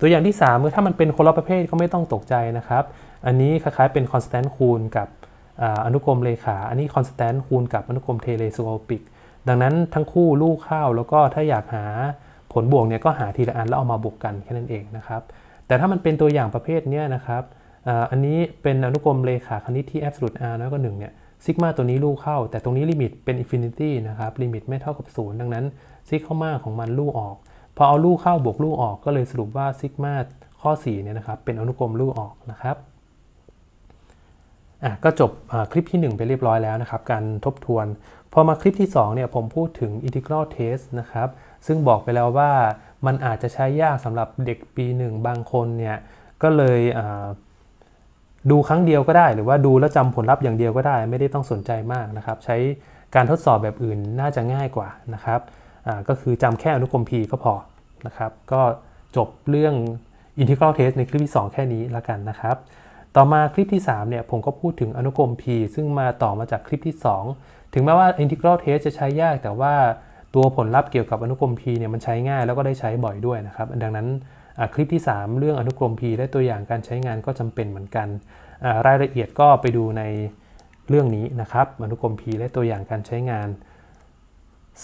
ตัวอย่างที่3ามถ้ามันเป็นคนละประเภทก็ไม่ต้องตกใจนะครับ อันนี้คล้ายๆเป็นคอนสแตนต์คูณกับอนุกรมเลขา อันนี้คอนสแตนต์คูณกับอนุกรมเทเลสโคปิก ดังนั้นทั้งคู่ลูกเข้า แล้วก็ถ้าอยากหาผลบวกเนี่ยก็หาทีละอันแล้วเอามาบวกกันแค่นั้นเองนะครับ แต่ถ้ามันเป็นตัวอย่างประเภทเนี้ยนะครับอันนี้เป็นอนุกรมเลขาคณิตที่อบสุดอาร r น้อยกว่าหนึ่งเนี่ยซิกมาตัวนี้ลูกเข้า แต่ตรงนี้ลิมิตเป็นอินฟินิตี้นะครับ ลิมิตไม่เท่ากับศูนย์ดังนั้นซิกเข้ามาของมันลูกออกพอเอาลูกเข้าบวกลูกออกก็เลยสรุปว่าซิกมาข้อ4เนี่ยนะครับเป็นอนุกรมลูกออกนะครับอ่ะก็จบคลิปที่ 1 ไปเรียบร้อยแล้วนะครับการทบทวน พอมาคลิปที่2เนี่ยผมพูดถึง integral test นะครับ ซึ่งบอกไปแล้วว่ามันอาจจะใช้ยากสำหรับเด็กปี 1 บางคนเนี่ย ก็เลยดูครั้งเดียวก็ได้หรือว่าดูแล้วจำผลลัพธ์อย่างเดียวก็ได้ ไม่ได้ต้องสนใจมากนะครับ ใช้การทดสอบแบบอื่นน่าจะง่ายกว่านะครับ ก็คือจำแค่อนุกรมีก็พอนะครับ ก็จบเรื่อง integral test ในคลิปที่ 2 แค่นี้ละกันนะครับต่อมาคลิปที่3เนี่ยผมก็พูดถึงอนุกรม P ซึ่งมาต่อมาจากคลิปที่ 2 ถึงแม้ว่า integral test จะใช้ยากแต่ว่าตัวผลลัพธ์เกี่ยวกับอนุกรม P เนี่ยมันใช้ง่ายแล้วก็ได้ใช้บ่อยด้วยนะครับ ดังนั้นคลิปที่ 3 เรื่องอนุกรม P และตัวอย่างการใช้งานก็จำเป็นเหมือนกันรายละเอียดก็ไปดูในเรื่องนี้นะครับอนุกรม P และตัวอย่างการใช้งาน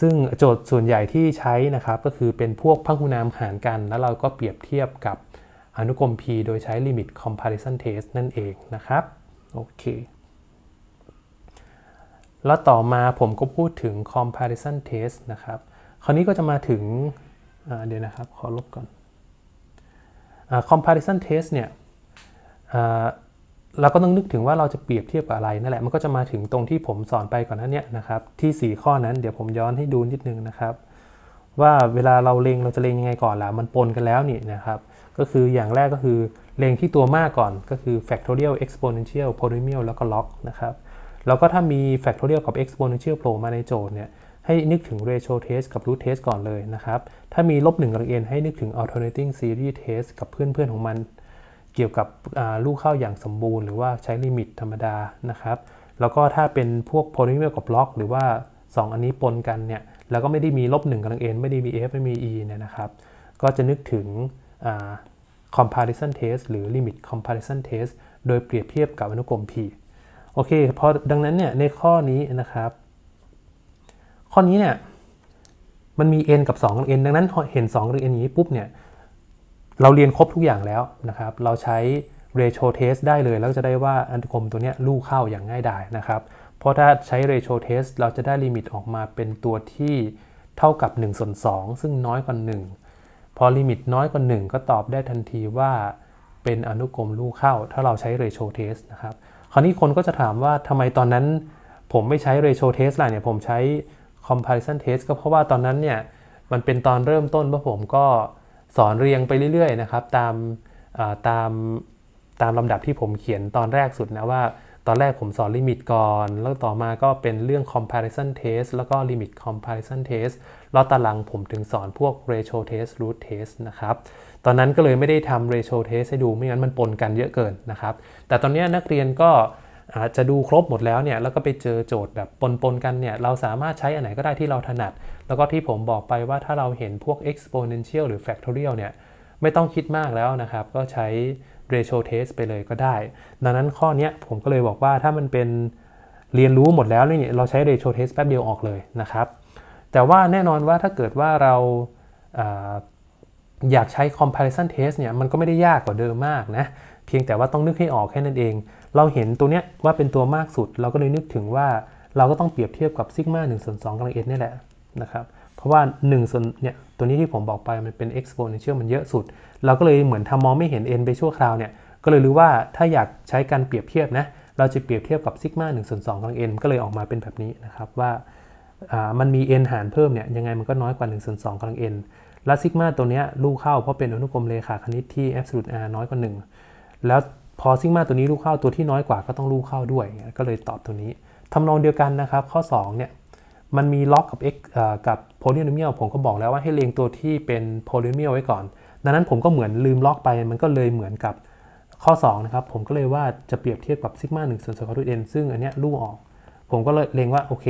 ซึ่งโจทย์ส่วนใหญ่ที่ใช้นะครับก็คือเป็นพวกพหุนามหารกัน แล้วเราก็เปรียบเทียบกับอนุกรม P โดยใช้ limit comparison test นั่นเองนะครับ โอเค แล้วต่อมาผมก็พูดถึง comparison test นะครับ คราวนี้ก็จะมาถึง เดี๋ยวนะครับ ขอลบก่อนอ comparison test เนี่ย เราก็ต้องนึกถึงว่าเราจะเปรียบเทียบกับอะไรนั่นแหละ มันก็จะมาถึงตรงที่ผมสอนไปก่อนนั้นเนี่ยนะครับ ที่ 4 ข้อนั้นเดี๋ยวผมย้อนให้ดูนิดนึงนะครับ ว่าเวลาเราเลงเราจะเลงยังไงก่อนล่ะ มันปนกันแล้วนี่นะครับก็คืออย่างแรกก็คือเล็งที่ตัวมากก่อนก็คือ factorial exponential polynomial แล้วก็ log นะครับแล้วก็ถ้ามี factorial กับ exponential โผล่มาในโจทย์เนี่ยให้นึกถึง ratio test กับ root test ก่อนเลยนะครับถ้ามีลบหนึ่งกับนให้นึกถึง alternating series test กับเพื่อนๆ ของมัน เกี่ยวกับลูกเข้าอย่างสมบูรณ์หรือว่าใช้ลิมิตธรรมดานะครับ แล้วก็ถ้าเป็นพวก polynomial กับ log หรือว่า 2 อันนี้ปนกันเนี่ยแล้วก็ไม่ได้มีลบงกับนไม่ได้มี f ไม่มี e เนี่ยนะครับก็จะนึกถึง comparison test หรือ limit comparison test โดยเปรียบเทียบกับอนุกรม p โอเคพอดังนั้นเนี่ย ในข้อนี้นะครับ ข้อนี้เนี่ย มันมี n กับ2 n ดังนั้นเห็น2รือ n อย่างนี้ปุ๊บเนี่ยเราเรียนครบทุกอย่างแล้วนะครับเราใช้ ratio test ได้เลยแล้วจะได้ว่าอนุกรมตัวเนี้ยลู่เข้าอย่างง่ายดายนะครับเพราะถ้าใช้ ratio test เราจะได้ลิมิตออกมาเป็นตัวที่เท่ากับ1ส่วน2ซึ่งน้อยกว่า 1พอลิมิตน้อยกว่า 1 ก็ตอบได้ทันทีว่า เป็นอนุกรมลูกเข้า ถ้าเราใช้เรโชเทสนะครับคราวนี้คนก็จะถามว่าทำไมตอนนั้นผมไม่ใช้เรโชเทสล่ะเนี่ยผมใช้คอมพ a r i s o n test ก็เพราะว่าตอนนั้นเนี่ย มันเป็นตอนเริ่มต้นเพ่าผมก็สอนเรียงไปเรื่อยๆ นะครับ ตามตาม ตาม ลำดับที่ผมเขียนตอนแรกสุดนะว่า ตอนแรกผมสอนลิมิตก่อนแล้วต่อมาก็เป็นเรื่อง comparison test แล้วก็ limit comparison test แล้ตารางผมถึงสอนพวก ratio test root test นะครับ ตอนนั้นก็เลยไม่ได้ทำ ratio test ให้ดูไม่งั้นมันปนกันเยอะเกินนะครับ แต่ตอนนี้นักเรียนก็อาจจะดูครบหมดแล้วเนี่ย แล้วก็ไปเจอโจทย์แบบปนๆกันเนี่ย เราสามารถใช้อันไหนก็ได้ที่เราถนัด แล้วก็ที่ผมบอกไปว่าถ้าเราเห็นพวก exponential หรือ factorial เนี่ย ไม่ต้องคิดมากแล้วนะครับ ก็ใช้ ratio test ไปเลยก็ได้ ดังนั้นข้อนี้ผมก็เลยบอกว่าถ้ามันเป็นเรียนรู้หมดแล้วเนี่ย เราใช้ ratio test แป๊บเดียวออกเลยนะครับแต่ว่าแน่นอนว่าถ้าเกิดว่าเราอยากใช้ comparison test เนี่ย มันก็ไม่ได้ยากกว่าเดิมมากนะ เพียงแต่ว่าต้องนึกให้ออกแค่นั้นเอง เราเห็นตัวเนี้ย ว่าเป็นตัวมากสุด เราก็เลยนึกถึงว่า เราก็ต้องเปรียบเทียบกับซิกมา1ส่วน2กำลังเอ็นี่แหละนะครับเพราะว่า1ส่วนเนี่ย ตัวนี้ที่ผมบอกไปมันเป็น exponential มันเยอะสุดเราก็เลยเหมือนทามองไม่เห็น n ไปชั่วคราวเนี่ยก็เลยรู้ว่าถ้าอยากใช้การเปรียบเทียบนะเราจะเปรียบเทียบกับซิกมา1ส่วน2กำลังนก็เลยออกมาเป็นแบบนี้นะครับว่ามันมี n หารเพิ่มเนี่ยยังไงมันก็น้อยกว่า1ส่วน2กำลัง n และซิกมาตัวนี้ลูกเข้าเพราะเป็นอนุกรมเลขาคณิตที่ absolute r น้อยกว่า 1 แล้วพอซิกมาตัวนี้ลูกเข้าตัวที่น้อยกว่าก็ต้องลูกเข้าด้วยก็เลยตอบตัวนี้ ทำนองเดียวกันนะครับ ข้อ2เนี่ยมันมีล็อกกับ x กับโพลิโนเมียลผมก็บอกแล้วว่าให้เลงตัวที่เป็นโพลิโนเมียลไว้ก่อน ดังนั้นผมก็เหมือนลืมล็อกไป มันก็เลยเหมือนกับข้อ2นะครับผมก็เลยว่าจะเปรียบเทียบกับซิกมาหนึ่งส่วนสององรูทเซึ่งอันเนี้ยลูกออก ผมก็เลยเลงว่าโอเค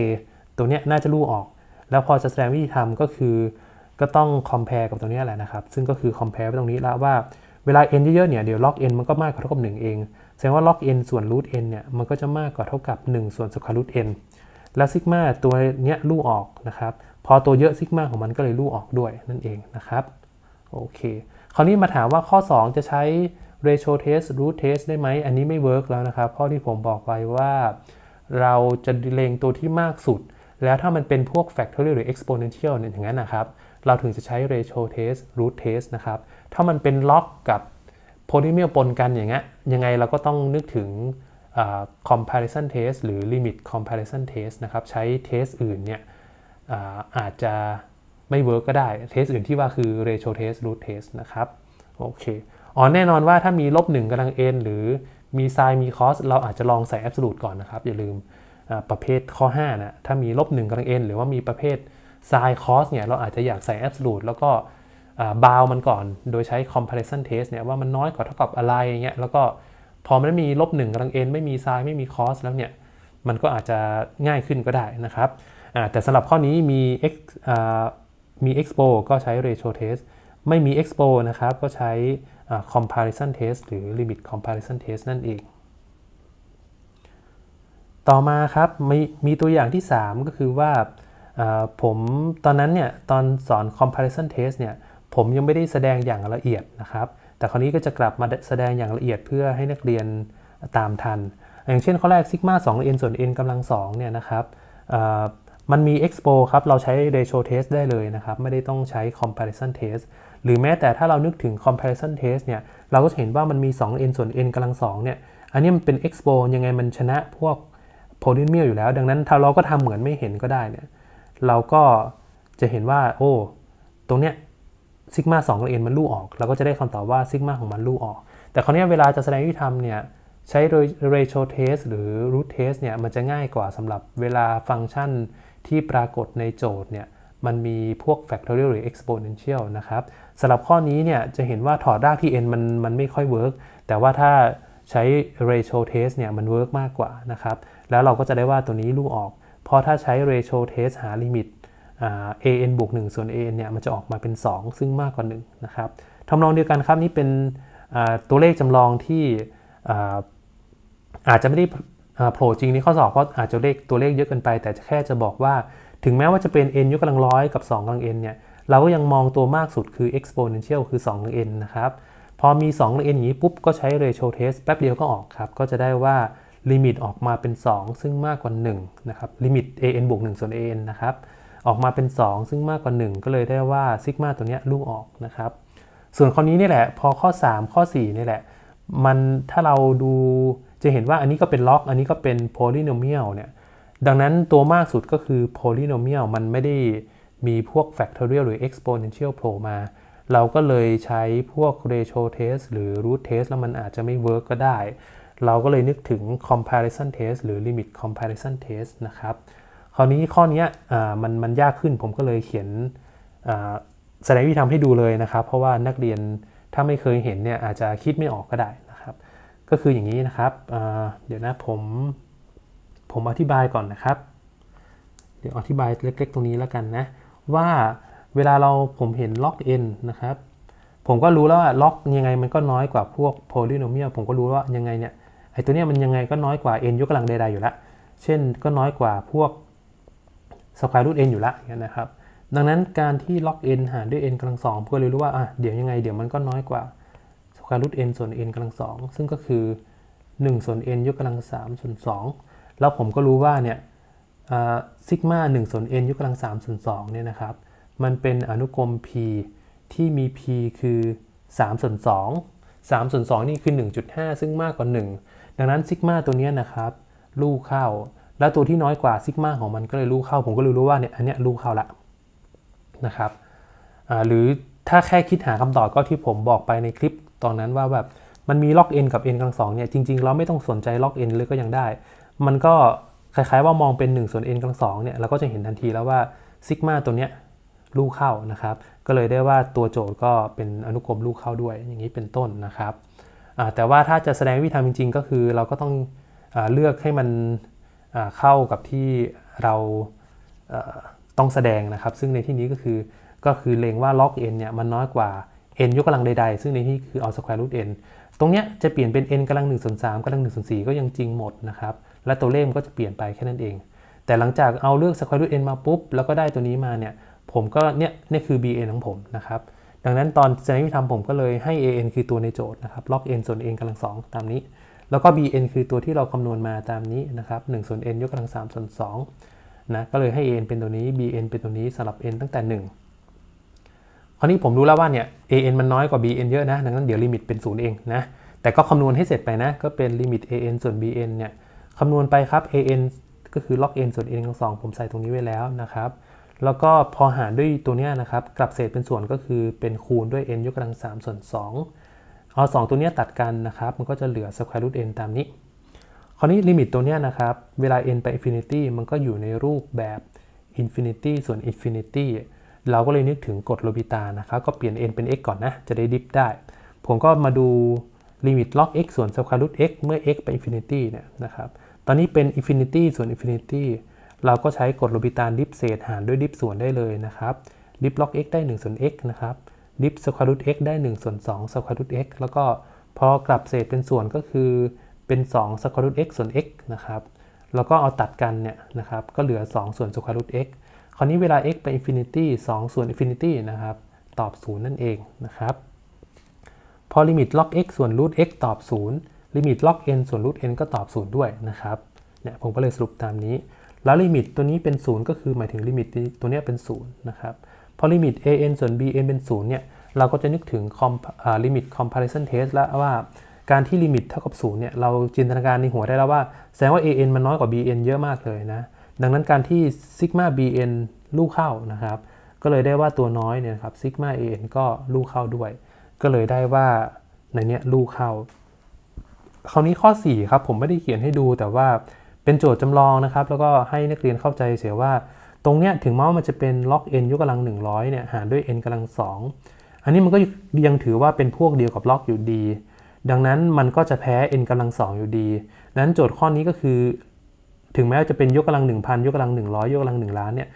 ตัวเนี้ยน่าจะรู้ออก แล้วพอจะแสดงวิธีทำก็คือก็ต้อง compare กับตรงนี้แหละนะครับ ซึ่งก็คือ compare ไปตรงนี้แล้วว่าเวลา n เยอะๆ เนี่ย เดี๋ยว log n มันก็มากกว่าเท่ากับ 1 เอง แสดงว่า log n ส่วน root n เนี่ย มันก็จะมากกว่าเท่ากับ 1 ส่วน square root n แล้วซิกมาตัวเนี้ยลู่ออกนะครับ พอตัวเยอะซิกมาของมันก็เลยลู่ออกด้วยนั่นเองนะครับ โอเค คราวนี้มาถามว่าข้อ 2 จะใช้ ratio test root test ได้ไหม อันนี้ไม่เวิร์กแล้วนะครับเพราะที่ผมบอกไปว่า เราจะเลงตัวที่มากสุดแล้วถ้ามันเป็นพวก factorial หรือ exponential เนี่ยอย่างนั้นนะครับ เราถึงจะใช้ ratio test root test นะครับ ถ้ามันเป็น l o อกกับ p o l y m มียปนกันอย่างเงี้ย ยังไงเราก็ต้องนึกถึง comparison test หรือ limit comparison test นะครับ ใช้ test อื่นเนี่ยอาอาจจะไม่เวิร์กก็ได้ test อื่นที่ว่าคือ ratio test root test นะครับ โอเค อ๋อ แน่นอนว่าถ้ามีลบหนึ่งกำลัง n หรือมี sin มี cos เราอาจจะลองใส่ absolute ก่อนนะครับ อย่าลืมประเภทข้อ5นะถ้ามีลบหนึ่งกำลังเอ็นหรือว่ามีประเภท s i ์ cos เนี่ยเราอาจจะอยากใส่ absolute แล้วก็บาวมันก่อน โดยใช้ comparison test เนี่ยว่ามันน้อยกว่าเท่ากับอะไรเงี้ยแล้วก็พอมันไมมีลบหนึ่งกำลังเอ็นไม่มี s i ์ไม่มี cos แล้วเนี่ยมันก็อาจจะง่ายขึ้นก็ได้นะครับแต่สำหรับข้อนี้มี x มี expo ก็ใช้ ratio test ไม่มี expo นะครับก็ใช้ comparison test หรือ limit comparison test นั่นเองต่อมาครับมีมีตัวอย่างที่ 3 ก็คือว่าผมตอนนั้นเนี่ย ตอนสอน comparison test เนี่ย ผมยังไม่ได้แสดงอย่างละเอียดนะครับ แต่คราวนี้ก็จะกลับมาแสดงอย่างละเอียดเพื่อให้นักเรียนตามทัน อย่างเช่นข้อแรกซิกมา2 n ส่วน n กำลัง2เนี่ยนะครับมันมี expo ครับ เราใช้ ratio test ได้เลยนะครับ ไม่ได้ต้องใช้ comparison test หรือแม้แต่ถ้าเรานึกถึง comparison test เนี่ยเราก็จะเห็นว่ามันมี2 n ส่วน n กำลัง2เนี่ยอันนี้มันเป็น expo ยังไงมันชนะพวกโพลินเมียลอยู่แล้ว ดังนั้นถ้าเราก็ทำเหมือนไม่เห็นก็ได้เนี่ย เราก็จะเห็นว่า โอ้ ตรงเนี้ยซิกมาสองเอ็นมันลู่ออก เราก็จะได้คำตอบว่าซิกมาของมันลู่ออก แต่คราวนี้เวลาจะแสดงวิธีทำเนี่ย ใช้โ ratio test หรือ root test เนี่ย มันจะง่ายกว่าสำหรับเวลาฟังก์ชันที่ปรากฏในโจทย์เนี่ย มันมีพวก factorial หรือ exponential นะครับสำหรับข้อนี้เนี่ยจะเห็นว่าถอดรากที่ n มันมันไม่ค่อยเวิร์กแต่ว่าถ้าใช้ ratio test เนี่ย มันเวิร์กมากกว่านะครับแล้วเราก็จะได้ว่าตัวนี้ลูกออก เพราะถ้าใช้ ratio test หาลิมิต an บวก 1 ส่วน an เนี่ย มันจะออกมาเป็น 2 ซึ่งมากกว่า 1 นะครับทำนองเดียวกันครับนี่เป็นตัวเลขจำลองที่อาจจะไม่ได้โผล่จริงในข้อสอบ เพราะอาจจะเลขตัวเลขเยอะเกินไป แต่จะแค่จะบอกว่าถึงแม้ว่าจะเป็น n ยกกำลังร้อยกับ 2กำลัง n เนี่ยเราก็ยังมองตัวมากสุดคือ exponential คือ2กำลัง n นะครับ พอมี2กำลัง n อย่างนี้ปุ๊บก็ใช้ ratio test แป๊บเดียวก็ออกครับก็จะได้ว่าลิมิตออกมาเป็น 2 ซึ่งมากกว่า 1 นะครับ ลิมิต an บวก1ส่วน an นะครับ ออกมาเป็น 2 ซึ่งมากกว่า 1 ก็เลยได้ว่าซิกมาตัวนี้ลูกออกนะครับ ส่วนข้อนี้นี่แหละ พอข้อ 3 ข้อ 4 นี่แหละ มันถ้าเราดูจะเห็นว่าอันนี้ก็เป็นล็อกอันนี้ก็เป็นโพลิโนเมียลเนี่ยดังนั้นตัวมากสุดก็คือโพลิโนเมียลมันไม่ได้มีพวกแฟกทอเรียลหรือเอ็กซ์โพเนนเชียลโผล่มา เราก็เลยใช้พวกเรโชเทสหรือรูทเทสแล้วมันอาจจะไม่เวิร์กก็ได้เราก็เลยนึกถึง comparison test หรือ limit comparison test นะครับ คราวนี้ข้อนี้มันมันยากขึ้น ผมก็เลยเขียนแสดงวิธีทำให้ดูเลยนะครับ เพราะว่านักเรียนถ้าไม่เคยเห็นเนี่ยอาจจะคิดไม่ออกก็ได้นะครับ ก็คืออย่างนี้นะครับ เดี๋ยวนะผมผมอธิบายก่อนนะครับ เดี๋ยวอธิบายเล็กๆ ตรงนี้แล้วกันนะ ว่าเวลาเราผมเห็น log n นะครับ ผมก็รู้แล้วว่า log ยังไงมันก็น้อยกว่าพวก polynomial ผมก็รู้ว่ายังไงเนี่ยไอ้ตัวเนี้ยมันยังไงก็น้อยกว่า n ยกกำลังใด ๆ อยู่ละเช่นก็น้อยกว่าพวก square root n อยู่ละนะครับ ดังนั้นการที่ล็อก n หารด้วย n กำลังสองเพื่อเรู้ว่า อ่ะ เดี๋ยวยังไงเดี๋ยวมันก็น้อยกว่า square root n ส่วน n กำลังสอง ซึ่งก็คือ 1 ส่วน n ยกกำลังสามส่วนสองแล้วผมก็รู้ว่าเนี่ยซิกมาหนึ่งส่วน n ยกกำลังสามส่วนสองเนี่ยนะครับ มันเป็นอนุกรม p ที่มี p คือ3ส่วน2 3ส่วน2นี่คือ 1.5 ซึ่งมากกว่า 1ดังนั้นซิกมาตัวนี้นะครับลู่เข้า แล้วตัวที่น้อยกว่าซิกมาของมันก็เลยลู่เข้าผมก็เลยรู้ว่าเนี่ยอันเนี้ยลู่เข้าละนะครับหรือถ้าแค่คิดหาคำตอบก็ที่ผมบอกไปในคลิปตอนนั้นว่าแบบมันมีล็อก n กับ n กำลังสองเนี่ยจริงๆเราไม่ต้องสนใจล็อก n เลยก็ยังได้ มันก็คล้ายๆ ว่ามองเป็น1ส่วน n กำลังสองเนี่ยเราก็จะเห็นทันทีแล้วว่าซิกมาตัวเนี้ยลู่เข้านะครับ ก็เลยได้ว่าตัวโจทย์ก็เป็นอนุกรมลู่เข้าด้วยอย่างนี้เป็นต้นนะครับแต่ว่าถ้าจะแสดงวิธีทำจริงๆก็คือเราก็ต้องเลือกให้มันเข้ากับที่เราต้องแสดงนะครับ ซึ่งในที่นี้ก็คือก็คือเลงว่าล็อก n เนี่ยมันน้อยกว่า n ยกกำลังใดๆ ซึ่งในที่คือเอาสแควร o o t n ตรงเนี้ยจะเปลี่ยนเป็น n กำลัง1ส่วน3กำลัง1ส่วน4ก็ยังจริงหมดนะครับ และตัวเลขมันก็จะเปลี่ยนไปแค่นั้นเอง แต่หลังจากเอาเลือกสแควร root n มาปุ๊บแล้วก็ได้ตัวนี้มาเนี่ยผมก็เนี่ยนี่คือ bn ของผมนะครับดังนั้นตอนแสดงวิธรทำผมก็เลยให้ an คือตัวในโจทย์นะครับล็อก n ส่วน n กำลัง2ตามนี้ แล้วก็ bn คือตัวที่เราคำนวณมาตามนี้นะครับ1ส่วน n ยกกำลัง3 ส่วน2นะ ก็เลยให้ an เป็นตัวนี้ bn เป็นตัวนี้สลับ n ตั้งแต่ 1 คราวนี้ผมรู้แล้วว่าเนี่ย an มันน้อยกว่า bn เยอะนะ ดังนั้นเดี๋ยวลิมิตเป็น 0 เองนะ แต่ก็คำนวณให้เสร็จไปนะ ก็เป็นลิมิต an ส่วน bn เนี่ยคำนวณไปครับ an ก็คือล็อก n ส่วน n กำลัง2ผมใส่ตรงนี้ไว้แล้วนะครับแล้วก็พอหารด้วยตัวนี้นะครับ กลับเศษเป็นส่วนก็คือเป็นคูณด้วย n ยกกำลัง 3 ส่วน 2 เอา 2 ตัวนี้ตัดกันนะครับ มันก็จะเหลือ square root n ตามนี้ คราวนี้ลิมิตตัวนี้นะครับ เวลา n ไป infinity มันก็อยู่ในรูปแบบ infinity ส่วน infinity เราก็เลยนึกถึงกฎโลบิตานะครับ ก็เปลี่ยน n เป็น x ก่อนนะ จะได้ดิฟได้ ผมก็มาดูลิมิตล็อก x ส่วน square root x เมื่อ x ไป infinity เนี่ยนะครับ ตอนนี้เป็น infinity ส่วน infinity เราก็ใช้กฎโลปิตานดิฟเศษหารด้วยดิฟส่วนได้เลยนะครับ ดิฟล็อก x ได้ 1 ส่วน x นะครับ ดิฟสควรูท x ได้ 1 ส่วน2สควรูท x แล้วก็ พอกลับเศษเป็นส่วนก็คือเป็น2สควรูท x ส่วน x นะครับ แล้วก็เอาตัดกันเนี่ยนะครับ ก็เหลือ 2 ส่วนสควรูท x คราวนี้เวลา x ไปอินฟินิตี้2ส่วนอินฟินิตี้นะครับ ตอบ 0 นั่นเองนะครับ พอลิมิตล็อก x ส่วนรูท x ตอบ0ลิมิตล็อก n ส่วนรูท n ก็ตอบ0ด้วยนะครับ เนี่ยผมก็เลยสรุปตามนี้แล้วลิมิตตัวนี้เป็น 0 ก็คือหมายถึงลิมิตตัวนี้เป็น0นะครับพอลิมิต an ส่วน bn เป็น0เนี่ยเราก็จะนึกถึงลิมิตคอมเพล i ันเทสแล้วว่าการที่ลิมิต เท่ากับ0เนี่ยเราจินตนาการในหัวได้แล้วว่าแสดงว่า an มันน้อยกว่า bn เยอะมากเลยนะดังนั้นการที่ซิกมา bn ลูกเข้านะครับ ก็เลยได้ว่าตัวน้อยเนี่ยครับซิกมา an ก็ลูกเข้าด้วย ก็เลยได้ว่าในเนี้ยลูกเข้า คราวนี้ข้อ4ครับผมไม่ได้เขียนให้ดูแต่ว่าเป็นโจทย์จำลองนะครับ แล้วก็ให้นักเรียนเข้าใจเสียว่าตรงเนี้ยถึงแม้ว่ามันจะเป็นล็อก n ยกกำลัง 100 เนี่ยหารด้วย n กำลัง2อันนี้มันก็ยังถือว่าเป็นพวกเดียวกับล็อกอยู่ดี ดังนั้นมันก็จะแพ้ n กำลัง 2 อยู่ดี นั้นโจทย์ข้อนี้ก็คือ ถึงแม้ว่าจะเป็นยกกำลัง 1,000ยกกำลัง 100 ยกกำลัง 1 ล้านเนี่ย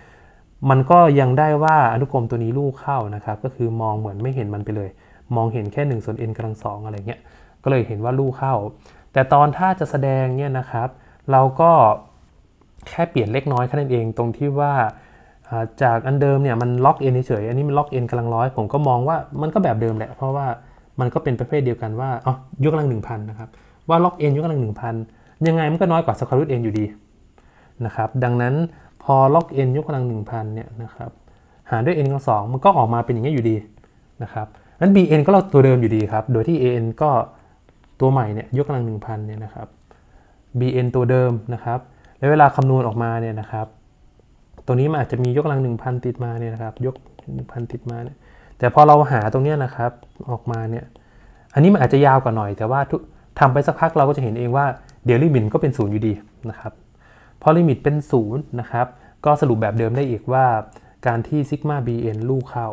มันก็ยังได้ว่าอนุกรมตัวนี้ลูกเข้านะครับ ก็คือมองเหมือนไม่เห็นมันไปเลย มองเห็นแค่ 1 ส่วน n กำลัง2อะไรเงี้ย ก็เลยเห็นว่าลูกเข้า แต่ตอนถ้าจะแสดงเนี่ยนะครับเราก็แค่เปลี่ยนเล็กน้อยแค่นั้นเองตรงที่ว่าจากอันเดิมเนี่ยมันล็อกเอ็นเฉยอันนี้มันล็อกเอ็นกำลังร้อยผมก็มองว่ามันก็แบบเดิมแหละ เพราะว่ามันก็เป็นประเภทเดียวกันว่าอ๋อยกกำลังหนึ่งพันนะครับ ว่าล็อกเอ็นยกกำลังหนึ่งพันยังไงมันก็น้อยกว่าสควรูทเอ็นอยู่ดีนะครับดังนั้นพอล็อกเอ็นยกกำลังหนึ่งพันเนี่ยนะครับหารด้วยเอ็นกำลังสองมันก็ออกมาเป็นอย่างนี้อยู่ดีนะครับนั้นบีเอ็นก็เราตัวเดิมอยู่ดีครับโดยที่เอ็นก็ตัวใหม่เนี่ยยกกำลังหนึ่งพันเนี่ยนะครับ bn ตัวเดิมนะครับแล้วเวลาคำนวณออกมาเนี่ยนะครับ ตัวนี้มันอาจจะมียกกำลัง 1000 ติดมาเนี่ยนะครับยก1000ติดมาเนี่ยแต่พอเราหาตรงนี้นะครับออกมาเนี่ยอันนี้มันอาจจะยาวกว่าหน่อย แต่ว่าทำไปสักพักเราก็จะเห็นเองว่าเดลิมิตก็เป็นศูนย์อยู่ดีนะครับพอลิมิตเป็นศูนย์นะครับก็สรุปแบบเดิมได้อีกว่า การที่ซิกมา bn ลูกเข้า